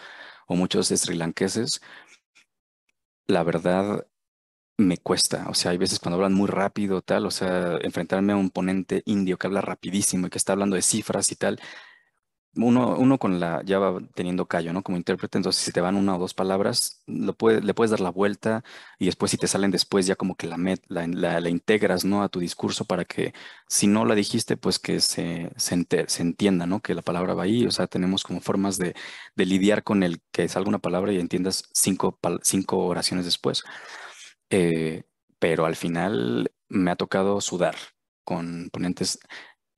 Speaker 2: o muchos srilanqueses, la verdad me cuesta, o sea, hay veces cuando hablan muy rápido, tal, o sea, enfrentarme a un ponente indio que habla rapidísimo y que está hablando de cifras y tal, uno, uno con la, ya va teniendo callo, ¿no? Como intérprete, entonces si te van una o dos palabras, lo le puedes dar la vuelta y después si te salen después ya como que la, met, la, integras, ¿no? A tu discurso para que si no la dijiste, pues que se, se, entienda, ¿no? Que la palabra va ahí, o sea, tenemos como formas de, de lidiar con el que salga una palabra y entiendas cinco, cinco oraciones después. Eh, pero al final me ha tocado sudar con ponentes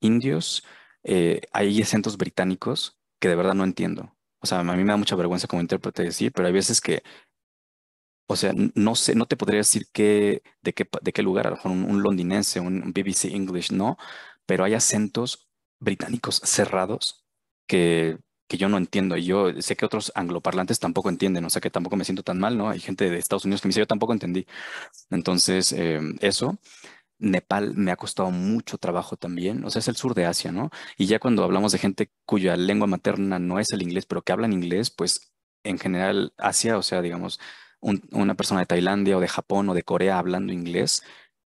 Speaker 2: indios. Eh, hay acentos británicos que de verdad no entiendo. O sea, a mí me da mucha vergüenza como intérprete decir, pero hay veces que, o sea, no sé, no te podría decir que, de, qué, de qué lugar, a lo mejor un londinense, un BBC English, no, pero hay acentos británicos cerrados que que yo no entiendo y yo sé que otros angloparlantes tampoco entienden, o sea que tampoco me siento tan mal, ¿no? Hay gente de Estados Unidos que me dice, yo tampoco entendí. Entonces, eh, eso. Nepal me ha costado mucho trabajo también, o sea, es el sur de Asia, ¿no? Y ya cuando hablamos de gente cuya lengua materna no es el inglés, pero que hablan inglés, pues en general Asia, o sea, digamos, una persona de Tailandia o de Japón o de Corea hablando inglés,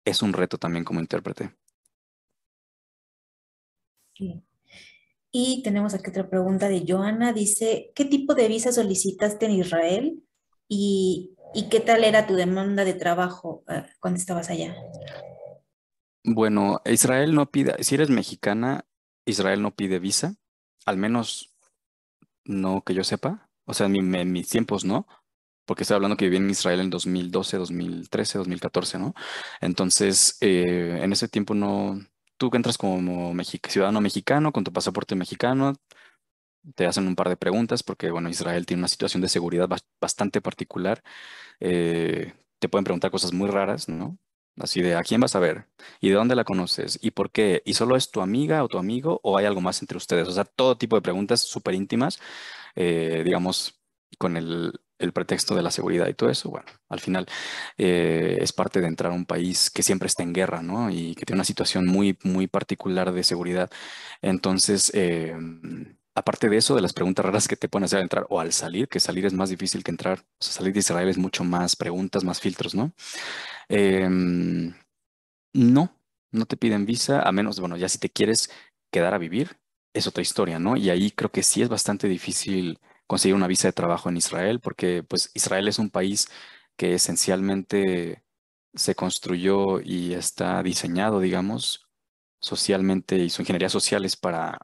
Speaker 2: es un reto también como intérprete.
Speaker 1: Sí. Y tenemos aquí otra pregunta de Joana. Dice, ¿qué tipo de visa solicitaste en Israel? ¿Y, qué tal era tu demanda de trabajo eh, cuando estabas allá?
Speaker 2: Bueno, Israel no pide, si eres mexicana, Israel no pide visa, al menos no que yo sepa, o sea, en, mis tiempos no, porque estoy hablando que viví en Israel en 2012, 2013, 2014, ¿no? Entonces, eh, en ese tiempo no, tú entras como ciudadano mexicano, con tu pasaporte mexicano, te hacen un par de preguntas porque, bueno, Israel tiene una situación de seguridad bastante particular. Eh, te pueden preguntar cosas muy raras, ¿no? Así de, ¿a quién vas a ver? ¿Y de dónde la conoces? ¿Y por qué? ¿Y solo es tu amiga o tu amigo o hay algo más entre ustedes? O sea, todo tipo de preguntas súper íntimas, eh, digamos, con el el pretexto de la seguridad y todo eso, bueno, al final eh, es parte de entrar a un país que siempre está en guerra, ¿no? Y que tiene una situación muy, muy particular de seguridad. Entonces, eh, aparte de eso, de las preguntas raras que te pueden hacer al entrar o al salir, que salir es más difícil que entrar, o salir de Israel es mucho más preguntas, más filtros, ¿no? Em, no, no te piden visa, a menos, bueno, ya si te quieres quedar a vivir, es otra historia, ¿no? Y ahí creo que sí es bastante difícil conseguir una visa de trabajo en Israel, porque pues Israel es un país que esencialmente se construyó y está diseñado, digamos, socialmente y su ingeniería social es para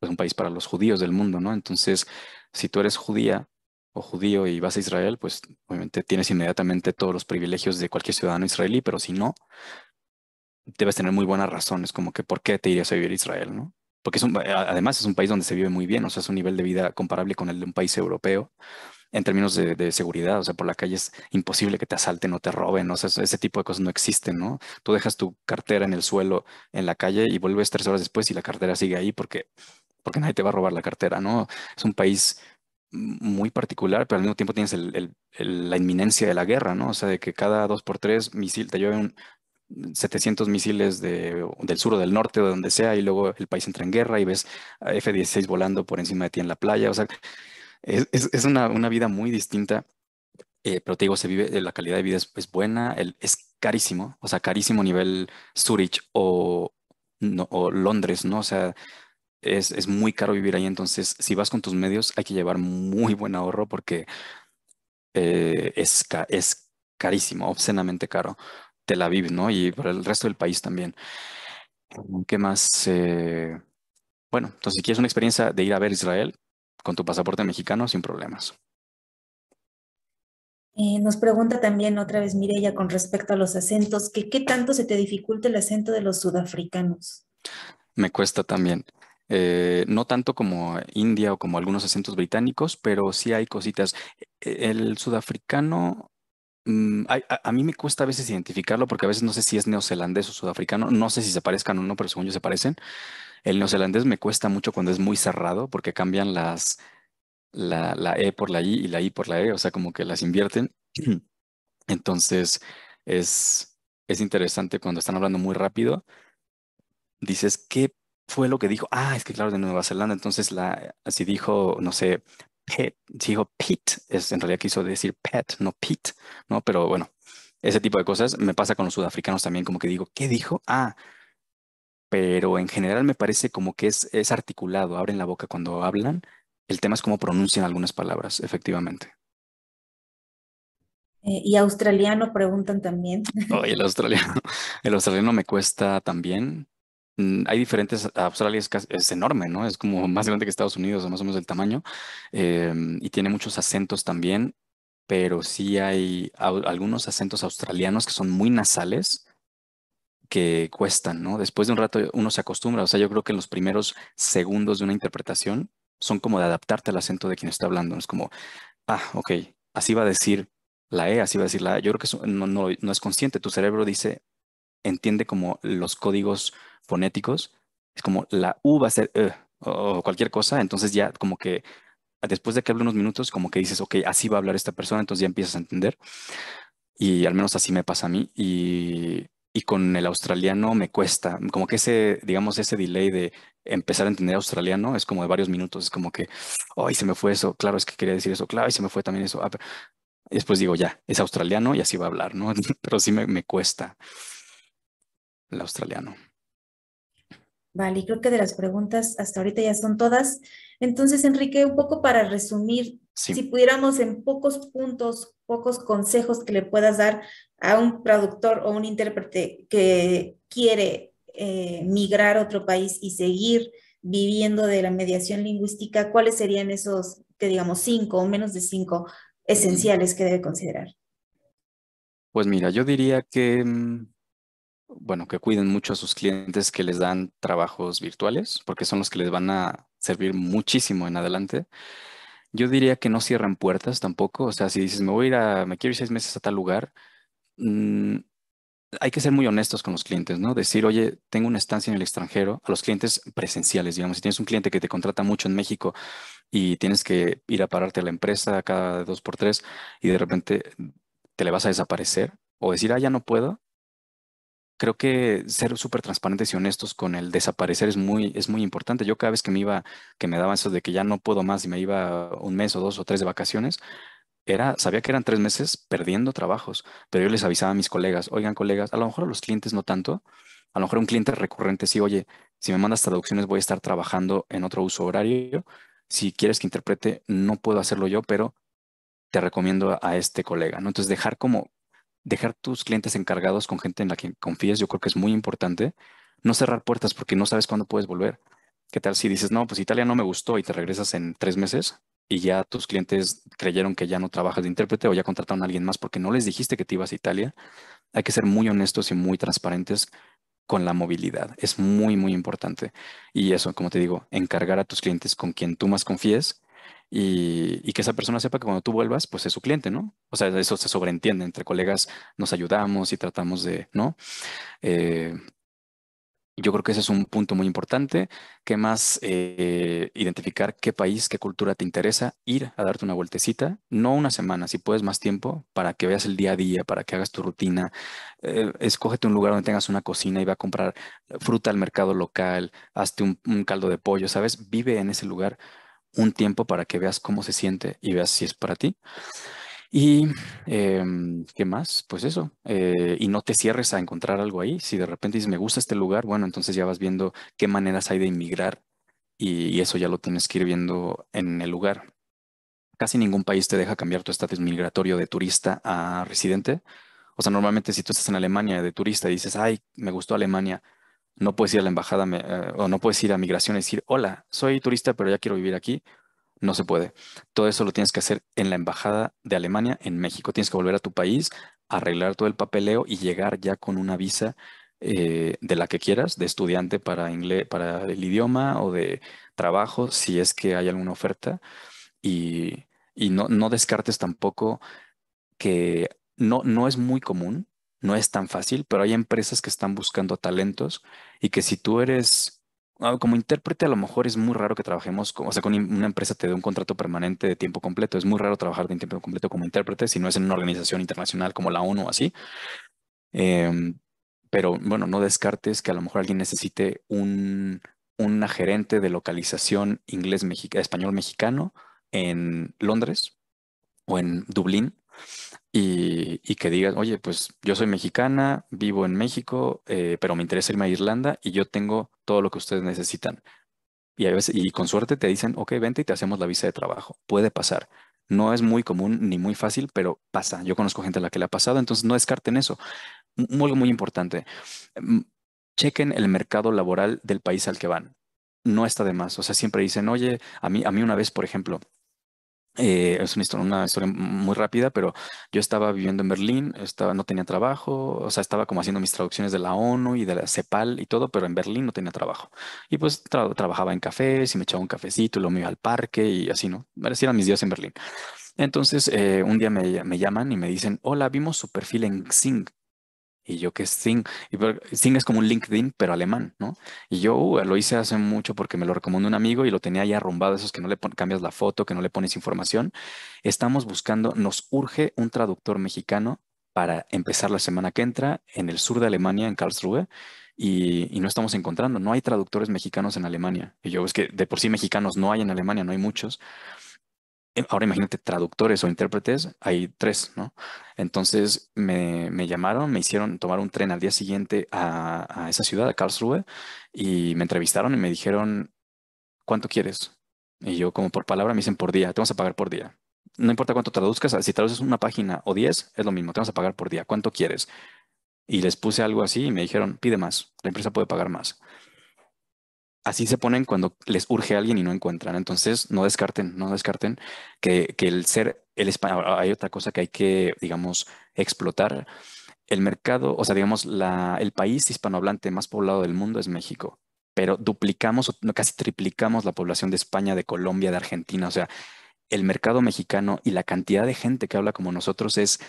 Speaker 2: pues, un país para los judíos del mundo, ¿no? Entonces, si tú eres judía o judío y vas a Israel, pues obviamente tienes inmediatamente todos los privilegios de cualquier ciudadano israelí, pero si no, debes tener muy buenas razones, como que por qué te irías a vivir a Israel, ¿no? porque es eh, además es un país donde se vive muy bien, o sea, es un nivel de vida comparable con el de un país europeo en términos de, seguridad, o sea, por la calle es imposible que te asalten o te roben, o sea, ese tipo de cosas no existen, ¿no? Tú dejas tu cartera en el suelo, en la calle y vuelves tres horas después y la cartera sigue ahí porque, porque nadie te va a robar la cartera, ¿no? Es un país muy particular, pero al mismo tiempo tienes la inminencia de la guerra, ¿no? O sea, de que cada dos por tres misil, te lleve un, 700 misiles del sur o del norte o de donde sea, y luego el país entra en guerra y ves a F-16 volando por encima de ti en la playa. O sea, es, una, vida muy distinta, eh, pero te digo, se vive, la calidad de vida es, buena, el, es carísimo, o sea, carísimo nivel Zurich o, Londres, ¿no? O sea, es, muy caro vivir ahí, entonces si vas con tus medios hay que llevar muy buen ahorro porque eh, es, es carísimo, obscenamente caro. Tel Aviv, ¿no? Y para el resto del país también. ¿Qué más? Eh, bueno, entonces si quieres una experiencia de ir a ver Israel con tu pasaporte mexicano sin problemas.
Speaker 1: Eh, nos pregunta también otra vez Mirella con respecto a los acentos, que qué tanto se te dificulta el acento de los sudafricanos.
Speaker 2: Me cuesta también. Eh, no tanto como India o como algunos acentos británicos, pero sí hay cositas. E, el sudafricano Mm, a, mí me cuesta a veces identificarlo porque a veces no sé si es neozelandés o sudafricano, no sé si se parezcan o no, pero según yo se parecen. El neozelandés me cuesta mucho cuando es muy cerrado porque cambian las, la, la E por la I y la I por la E, o sea, como que las invierten. Entonces, es, es interesante cuando están hablando muy rápido. Dices, ¿qué fue lo que dijo? Ah, es que claro, de Nueva Zelanda. Entonces, la, si dijo, no sé, Pet, dijo Pete, es, en realidad quiso decir Pet, no pit, ¿no? Pero bueno, ese tipo de cosas me pasa con los sudafricanos también, como que digo, ¿qué dijo? Ah, pero en general me parece como que es, es articulado, abren la boca cuando hablan, el tema es cómo pronuncian algunas palabras, efectivamente.
Speaker 1: Eh, y australiano preguntan también. Oh,
Speaker 2: el australiano, el australiano me cuesta también. Mm, hay diferentes, Australia es, enorme, ¿no? Es como más grande que Estados Unidos, más o menos del tamaño, em, y tiene muchos acentos también, pero sí hay algunos acentos australianos que son muy nasales que cuestan, ¿no? Después de un rato uno se acostumbra, o sea, yo creo que en los primeros segundos de una interpretación son como de adaptarte al acento de quien está hablando, es como, ah, ok, así va a decir la E, así va a decir la A, yo creo que no es consciente, tu cerebro dice, entiende como los códigos fonéticos, es como la U va a ser eh, o cualquier cosa, entonces ya como que después de que hable unos minutos, como que dices, ok, así va a hablar esta persona, entonces ya empiezas a entender. Y al menos así me pasa a mí. Y, y con el australiano me cuesta, como que ese, digamos, ese delay de empezar a entender australiano es como de varios minutos, es como que, ay, se me fue eso, claro, es que quería decir eso, claro, y se me fue también eso. Ah, después digo, ya, es australiano y así va a hablar, ¿no? pero sí me cuesta el australiano.
Speaker 1: Vale, y creo que de las preguntas hasta ahorita ya son todas. Entonces, Enrique, un poco para resumir, si pudiéramos en pocos puntos, pocos consejos que le puedas dar a un productor o un intérprete que quiere eh, migrar a otro país y seguir viviendo de la mediación lingüística, ¿cuáles serían esos, que digamos, cinco o menos de cinco esenciales que debe considerar?
Speaker 2: Pues mira, yo diría que mm, bueno, que cuiden mucho a sus clientes que les dan trabajos virtuales, porque son los que les van a servir muchísimo en adelante. Yo diría que no cierran puertas tampoco, o sea, si dices, me voy a ir a, me quiero ir seis meses a tal lugar, mm, hay que ser muy honestos con los clientes, ¿no? Decir, oye, tengo una estancia en el extranjero, a los clientes presenciales, digamos, si tienes un cliente que te contrata mucho en México y tienes que ir a pararte a la empresa cada dos por tres y de repente te le vas a desaparecer o decir, ah, ya no puedo, creo que ser súper transparentes y honestos con el desaparecer es muy, es muy importante. Yo cada vez que me iba, que me daban eso de que ya no puedo más y me iba un mes o dos o tres de vacaciones, era, sabía que eran tres meses perdiendo trabajos, pero yo les avisaba a mis colegas, oigan colegas, a lo mejor a los clientes no tanto, a lo mejor un cliente recurrente sí, oye, si me mandas traducciones voy a estar trabajando en otro uso horario, si quieres que interprete, no puedo hacerlo yo, pero te recomiendo a este colega, ¿no? Entonces dejar como dejar tus clientes encargados con gente en la que confíes, yo creo que es muy importante. No cerrar puertas porque no sabes cuándo puedes volver. ¿Qué tal si dices, no, pues Italia no me gustó y te regresas en tres meses y ya tus clientes creyeron que ya no trabajas de intérprete o ya contrataron a alguien más porque no les dijiste que te ibas a Italia? Hay que ser muy honestos y muy transparentes con la movilidad. Es muy, muy importante. Y eso, como te digo, encargar a tus clientes con quien tú más confíes y, que esa persona sepa que cuando tú vuelvas, pues es su cliente, ¿no? O sea, eso se sobreentiende. Entre colegas nos ayudamos y tratamos de, ¿no? Eh, yo creo que ese es un punto muy importante. ¿Qué más? Eh, identificar qué país, qué cultura te interesa, ir a darte una vueltecita, no una semana, si puedes más tiempo, para que veas el día a día, para que hagas tu rutina. Eh, escógete un lugar donde tengas una cocina y va a comprar fruta al mercado local, hazte un caldo de pollo, ¿sabes? Vive en ese lugar un tiempo para que veas cómo se siente y veas si es para ti. Y em, qué más, pues eso. Eh, y no te cierres a encontrar algo ahí. Si de repente dices, me gusta este lugar, bueno, entonces ya vas viendo qué maneras hay de inmigrar y, y eso ya lo tienes que ir viendo en el lugar. Casi ningún país te deja cambiar tu estatus migratorio de turista a residente. O sea, normalmente si tú estás en Alemania de turista y dices, ay, me gustó Alemania, no puedes ir a la embajada eh, o no puedes ir a migración y decir, hola, soy turista, pero ya quiero vivir aquí. No se puede. Todo eso lo tienes que hacer en la embajada de Alemania en México. Tienes que volver a tu país, arreglar todo el papeleo y llegar ya con una visa eh, de la que quieras, de estudiante para, inglés, para el idioma o de trabajo, si es que hay alguna oferta. Y, no, no descartes tampoco que no, no es muy común, no es tan fácil, pero hay empresas que están buscando talentos y que si tú eres ah, como intérprete a lo mejor es muy raro que trabajemos, con, o sea, con una empresa te dé un contrato permanente de tiempo completo. Es muy raro trabajar de tiempo completo como intérprete si no es en una organización internacional como la ONU o así. Em, pero bueno, no descartes que a lo mejor alguien necesite un una gerente de localización inglés español mexicano en Londres o en Dublín y, que digas, oye, pues yo soy mexicana, vivo en México, eh, pero me interesa irme a Irlanda y yo tengo todo lo que ustedes necesitan. Y, a veces, y con suerte te dicen, ok, vente y te hacemos la visa de trabajo. Puede pasar. No es muy común ni muy fácil, pero pasa. Yo conozco gente a la que le ha pasado, entonces no descarten eso. M algo muy importante. Chequen el mercado laboral del país al que van. No está de más. O sea, siempre dicen, oye, a mí, a mí una vez, por ejemplo, eh, es una historia, una muy rápida, pero yo estaba viviendo en Berlín, estaba, no tenía trabajo, o sea, estaba como haciendo mis traducciones de la ONU y de la CEPAL y todo, pero en Berlín no tenía trabajo. Y pues trabajaba en cafés y me echaba un cafecito, y luego me iba al parque y así, ¿no? Así eran mis días en Berlín. Entonces, eh, un día me, me, llaman y me dicen, hola, vimos su perfil en Xing, y yo, ¿qué es Zing? es como un LinkedIn, pero alemán, ¿no? Y yo uh, lo hice hace mucho porque me lo recomendó un amigo y lo tenía ya arrumbado, esos que no le cambias la foto, que no le pones información. Estamos buscando, nos urge un traductor mexicano para empezar la semana que entra en el sur de Alemania, en Karlsruhe. Y, y, no estamos encontrando, no hay traductores mexicanos en Alemania. Y yo, es que de por sí mexicanos no hay en Alemania, no hay muchos. Eh, ahora imagínate traductores o intérpretes, hay tres, ¿no? Entonces me, me llamaron, me hicieron tomar un tren al día siguiente a, a, esa ciudad, a Karlsruhe, y me entrevistaron y me dijeron, ¿cuánto quieres? Y yo como por palabra me dicen por día, te vamos a pagar por día. No importa cuánto traduzcas, si traduces una página o diez, es lo mismo, te vamos a pagar por día, ¿cuánto quieres? Y les puse algo así y me dijeron, pide más, la empresa puede pagar más así se ponen cuando les urge a alguien y no encuentran. Entonces, no descarten, no descarten que, el ser el español, ah, hay otra cosa que hay que, digamos, explotar. El mercado, o sea, digamos, la, el país hispanohablante más poblado del mundo es México, pero duplicamos, casi triplicamos la población de España, de Colombia, de Argentina. O sea, el mercado mexicano y la cantidad de gente que habla como nosotros es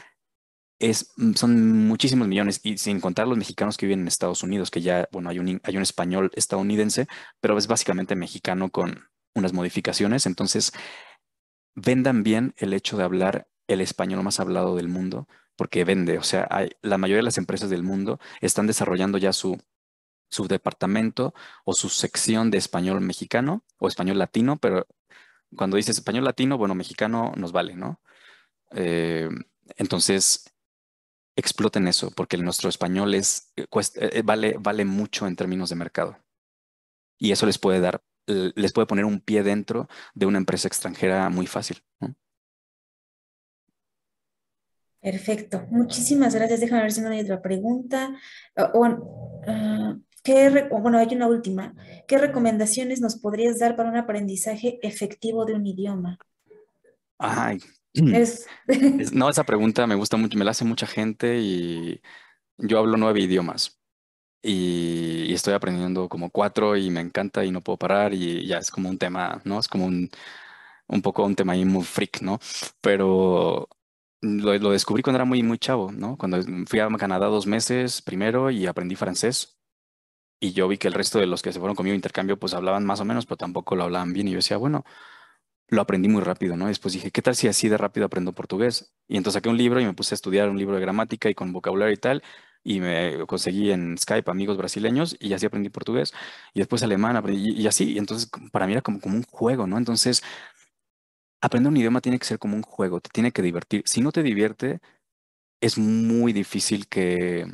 Speaker 2: Mm, son muchísimos millones, y sin contar los mexicanos que viven en Estados Unidos, que ya, bueno, hay un, hay un español estadounidense, pero es básicamente mexicano con unas modificaciones. Entonces, vendan bien el hecho de hablar el español más hablado del mundo, porque vende. O sea, la mayoría de las empresas del mundo están desarrollando ya su, departamento o su sección de español mexicano o español latino, pero cuando dices español latino, bueno, mexicano nos vale, ¿no? Eh, entonces, exploten eso, porque nuestro español es, eh, eh, eh, vale, vale mucho en términos de mercado. Y eso les puede dar, les puede poner un pie dentro de una empresa extranjera muy fácil.
Speaker 1: Perfecto. Muchísimas gracias. Déjame ver si no hay otra pregunta. Ah, ah, bueno, hay una última. ¿Qué recomendaciones nos podrías dar para un aprendizaje efectivo de un idioma? Ay, Mm.
Speaker 2: No, esa pregunta me gusta mucho, me la hace mucha gente y yo hablo nueve idiomas y, estoy aprendiendo como cuatro y me encanta y no puedo parar y ya es como un tema, ¿no? Es como un, poco un tema ahí muy freak, ¿no? Pero lo, descubrí cuando era muy, muy chavo, ¿no? Cuando fui a Canadá dos meses primero y aprendí francés. Y yo vi que el resto de los que se fueron conmigo a intercambio, pues hablaban más o menos, pero tampoco lo hablaban bien. Y yo decía, bueno, lo aprendí muy rápido, ¿no? Después dije, ¿qué tal si así de rápido aprendo portugués? Y entonces saqué un libro y me puse a estudiar un libro de gramática y con vocabulario y tal, y me conseguí en Skype amigos brasileños y así aprendí portugués, y después alemán, y, y, así, y entonces para mí era como, como un juego, ¿no? Entonces, aprender un idioma tiene que ser como un juego, te tiene que divertir. Si no te divierte, es muy difícil que,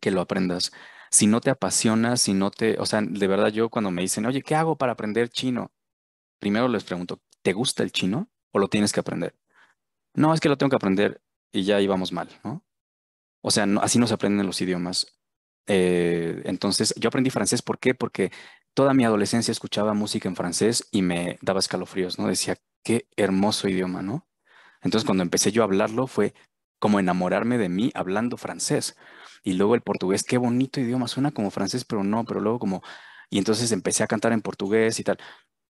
Speaker 2: que lo aprendas. Si no te apasiona, si no te, o sea, de verdad yo cuando me dicen, oye, ¿qué hago para aprender chino? primero les pregunto, ¿te gusta el chino o lo tienes que aprender? No, es que lo tengo que aprender y ya íbamos mal, ¿no? O sea, así no se aprenden los idiomas. Eh, entonces, yo aprendí francés, ¿por qué? Porque toda mi adolescencia escuchaba música en francés y me daba escalofríos, ¿no? Decía, qué hermoso idioma, ¿no? Entonces, cuando empecé yo a hablarlo, fue como enamorarme de mí hablando francés. Y luego el portugués, qué bonito idioma, suena como francés, pero no, pero luego como... Y entonces empecé a cantar en portugués y tal.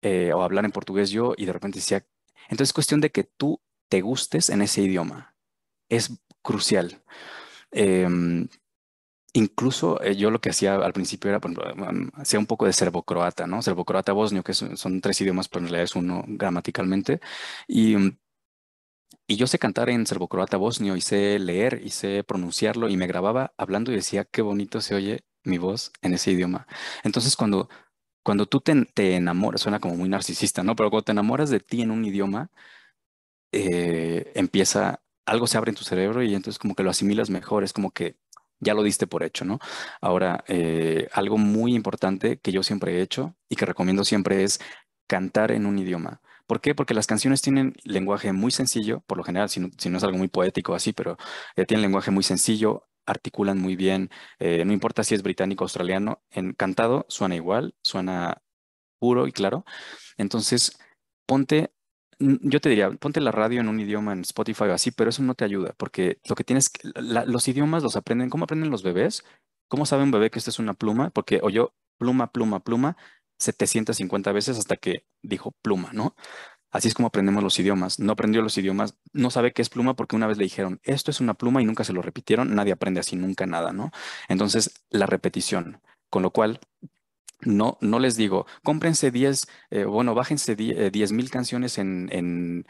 Speaker 2: Eh, o hablar en portugués yo y de repente decía, entonces es cuestión de que tú te gustes en ese idioma. Es crucial. Em, incluso eh, yo lo que hacía al principio era, por hacía un poco de serbocroata, ¿no? Serbocroata bosnio, que son, tres idiomas, pero en realidad es uno gramaticalmente. Y, mm, y yo sé cantar en serbocroata bosnio y sé leer y sé pronunciarlo y me grababa hablando y decía, qué bonito se oye mi voz en ese idioma. Entonces, cuando cuando tú te, enamoras, suena como muy narcisista, ¿no? Pero cuando te enamoras de ti en un idioma, eh, empieza, algo se abre en tu cerebro y entonces como que lo asimilas mejor, es como que ya lo diste por hecho, ¿no? Ahora, eh, algo muy importante que yo siempre he hecho y que recomiendo siempre es cantar en un idioma. ¿Por qué? Porque las canciones tienen lenguaje muy sencillo, por lo general, si no, es algo muy poético así, pero eh, tienen lenguaje muy sencillo, articulan muy bien, eh, no importa si es británico o australiano, encantado suena igual, suena puro y claro. Entonces, ponte, yo te diría, ponte la radio en un idioma en Spotify o así, pero eso no te ayuda, porque lo que tienes, los idiomas los aprenden, ¿cómo aprenden los bebés? ¿Cómo sabe un bebé que esto es una pluma? Porque oyó pluma, pluma, pluma, 750 veces hasta que dijo pluma, ¿no? Así es como aprendemos los idiomas. No aprendió los idiomas, no sabe qué es pluma porque una vez le dijeron, esto es una pluma y nunca se lo repitieron, nadie aprende así nunca nada, ¿no? Entonces, la repetición, con lo cual no, no les digo, cómprense 10, eh, bueno, bájense 10 eh, mil canciones en, en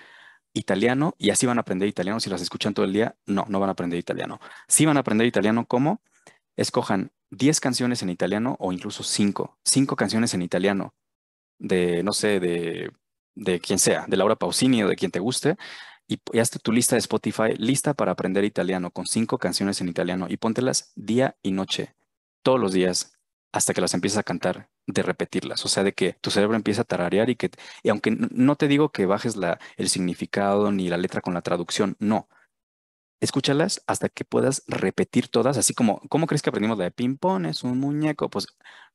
Speaker 2: italiano y así van a aprender italiano. Si las escuchan todo el día, no, no van a aprender italiano. Si van a aprender italiano, ¿cómo? Escojan 10 canciones en italiano o incluso 5, 5 canciones en italiano de, no sé, de de quien sea, de Laura Pausini o de quien te guste, y, hazte tu lista de Spotify lista para aprender italiano con cinco canciones en italiano y póntelas día y noche, todos los días, hasta que las empieces a cantar de repetirlas, o sea, de que tu cerebro empieza a tararear y que, y aunque no te digo que bajes la, el significado ni la letra con la traducción, no, escúchalas hasta que puedas repetir todas, así como, ¿cómo crees que aprendimos la de ping-pong? Es un muñeco. Pues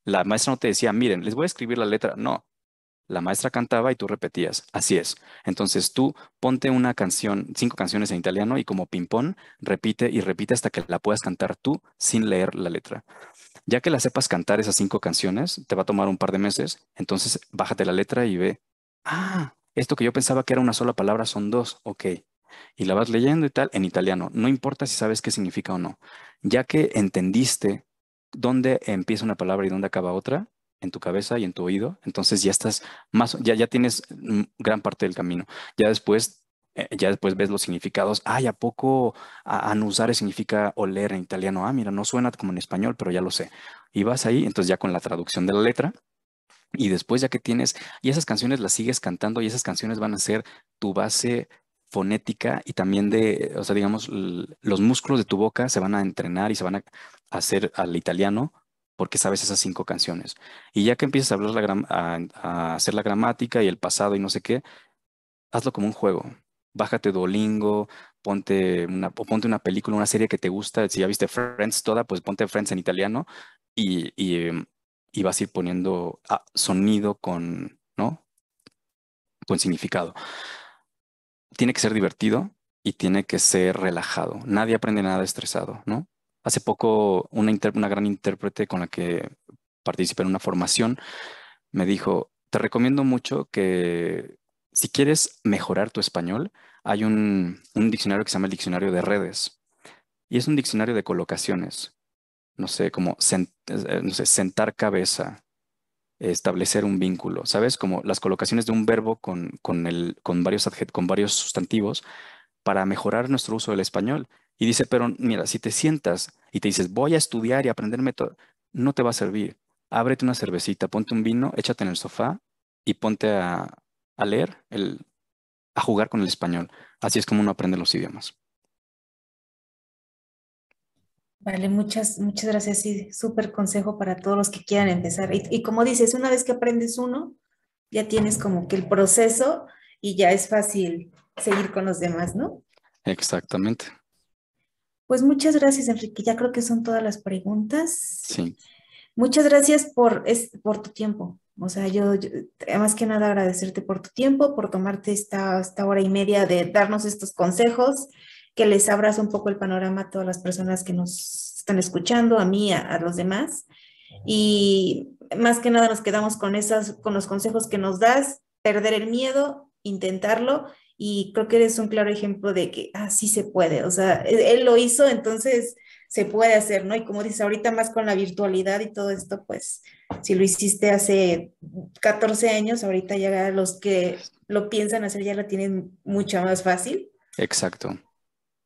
Speaker 2: la maestra no te decía, miren, les voy a escribir la letra. No, la maestra cantaba y tú repetías. Así es. Entonces tú ponte una canción, cinco canciones en italiano y como ping-pong, repite y repite hasta que la puedas cantar tú sin leer la letra. Ya que la sepas cantar esas cinco canciones, te va a tomar un par de meses, entonces bájate la letra y ve, ah, esto que yo pensaba que era una sola palabra son dos, ok. Y la vas leyendo y tal en italiano, no importa si sabes qué significa o no. Ya que entendiste dónde empieza una palabra y dónde acaba otra, en tu cabeza y en tu oído, entonces ya estás más, ya, ya tienes mm, gran parte del camino. Ya después, eh, ya después ves los significados. hay ¿a poco a, anusare significa oler en italiano? Ah, mira, no suena como en español, pero ya lo sé. Y vas ahí, entonces ya con la traducción de la letra, y después ya que tienes, y esas canciones las sigues cantando y esas canciones van a ser tu base fonética y también de, o sea, digamos, los músculos de tu boca se van a entrenar y se van a hacer al italiano porque sabes esas cinco canciones. Y ya que empiezas a, hablar a, hacer la gramática y el pasado y no sé qué, hazlo como un juego. Bájate Duolingo, ponte una, ponte una película, una serie que te gusta. Si ya viste Friends toda, pues ponte Friends en italiano y, y, mm, vas a ir poniendo ah, sonido con, ¿no? Con significado. Tiene que ser divertido y tiene que ser relajado. Nadie aprende nada estresado, ¿no? Hace poco una, gran intérprete con la que participé en una formación me dijo, te recomiendo mucho que si quieres mejorar tu español, hay un, diccionario que se llama el diccionario de redes y es un diccionario de colocaciones. No sé, como eh, sentar cabeza, establecer un vínculo, ¿sabes? Como las colocaciones de un verbo con, con, el, con, varios, con varios sustantivos para mejorar nuestro uso del español. Y dice, pero mira, si te sientas y te dices, voy a estudiar y aprender método, no te va a servir. Ábrete una cervecita, ponte un vino, échate en el sofá y ponte a, leer, el, a jugar con el español. Así es como uno aprende los idiomas.
Speaker 1: Vale, muchas, muchas gracias. y súper consejo para todos los que quieran empezar. y, como dices, una vez que aprendes uno, ya tienes como que el proceso y ya es fácil seguir con los demás, ¿no?
Speaker 2: Exactamente.
Speaker 1: Pues muchas gracias, Enrique. Ya creo que son todas las preguntas. Sí. Muchas gracias por, por tu tiempo. O sea, yo, más que nada agradecerte por tu tiempo, por tomarte esta, esta hora y media de darnos estos consejos, que les abras un poco el panorama a todas las personas que nos están escuchando, a mí, a, a los demás. Y más que nada nos quedamos con, esas, con los consejos que nos das, perder el miedo, intentarlo y creo que eres un claro ejemplo de que así ah, se puede, o sea, e-, él lo hizo, entonces se puede hacer, ¿no? Y como dices, ahorita más con la virtualidad y todo esto, pues si lo hiciste hace 14 años, ahorita ya los que lo piensan hacer ya lo tienen mucho más fácil. Exacto.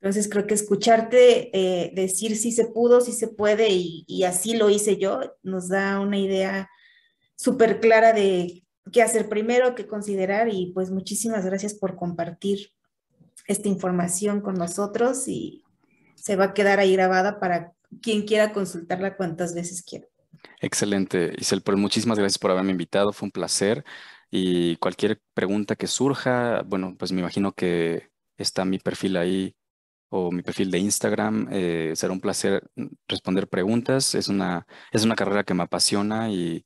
Speaker 1: Entonces creo que escucharte eh, decir si se pudo, si se puede y, y así lo hice yo, nos da una idea súper clara de qué hacer primero, qué considerar y pues muchísimas gracias por compartir esta información con nosotros y se va a quedar ahí grabada para quien quiera consultarla cuantas veces quiera.
Speaker 2: Excelente, Isel, por muchísimas gracias por haberme invitado, fue un placer y cualquier pregunta que surja, bueno, pues me imagino que está mi perfil ahí o mi perfil de Instagram. Eh, será un placer responder preguntas. Es una, es una carrera que me apasiona y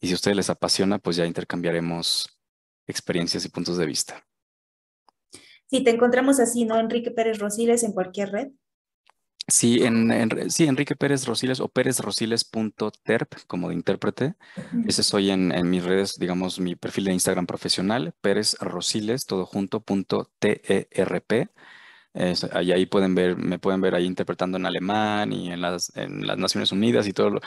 Speaker 2: y si a ustedes les apasiona, pues ya intercambiaremos experiencias y puntos de vista.
Speaker 1: Sí, te encontramos así, ¿no? Enrique Pérez Rosiles en cualquier red.
Speaker 2: Sí, en, sí, Enrique Pérez Rosiles o pérezrosiles.terp como de intérprete. Ese soy en, mis redes, digamos, mi perfil de Instagram profesional, Pérez Rosiles, todo junto, ahí, pueden ver, me pueden ver ahí interpretando en alemán y en las, en las Naciones Unidas y todo lo,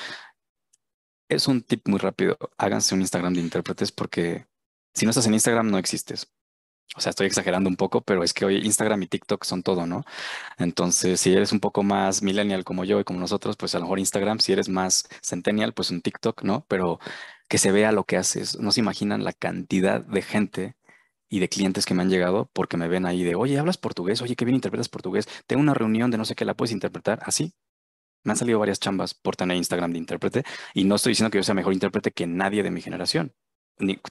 Speaker 2: es un tip muy rápido. Háganse un Instagram de intérpretes porque si no estás en Instagram no existes. O sea, estoy exagerando un poco, pero es que hoy Instagram y TikTok son todo, ¿no? Entonces, si eres un poco más millennial como yo y como nosotros, pues a lo mejor Instagram, si eres más centennial, pues un TikTok, ¿no? Pero que se vea lo que haces. No se imaginan la cantidad de gente y de clientes que me han llegado porque me ven ahí de, oye, hablas portugués, oye, qué bien interpretas portugués, tengo una reunión de no sé qué, la puedes interpretar así, me han salido varias chambas por tener Instagram de intérprete y no estoy diciendo que yo sea mejor intérprete que nadie de mi generación.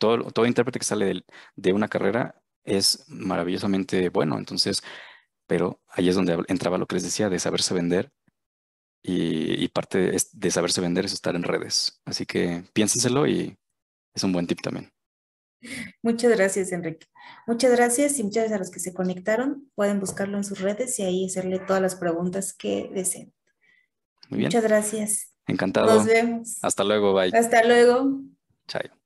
Speaker 2: todo, intérprete que sale de, una carrera es maravillosamente bueno. Entonces, pero ahí es donde entraba lo que les decía de saberse vender y, parte de, de, saberse vender es estar en redes. Así que piénsenselo y es un buen tip también.
Speaker 1: Muchas gracias, Enrique. Muchas gracias y muchas gracias a los que se conectaron. Pueden buscarlo en sus redes y ahí hacerle todas las preguntas que deseen. Muchas gracias. Encantado. Nos vemos.
Speaker 2: Hasta luego, bye. Hasta
Speaker 1: luego. Chao.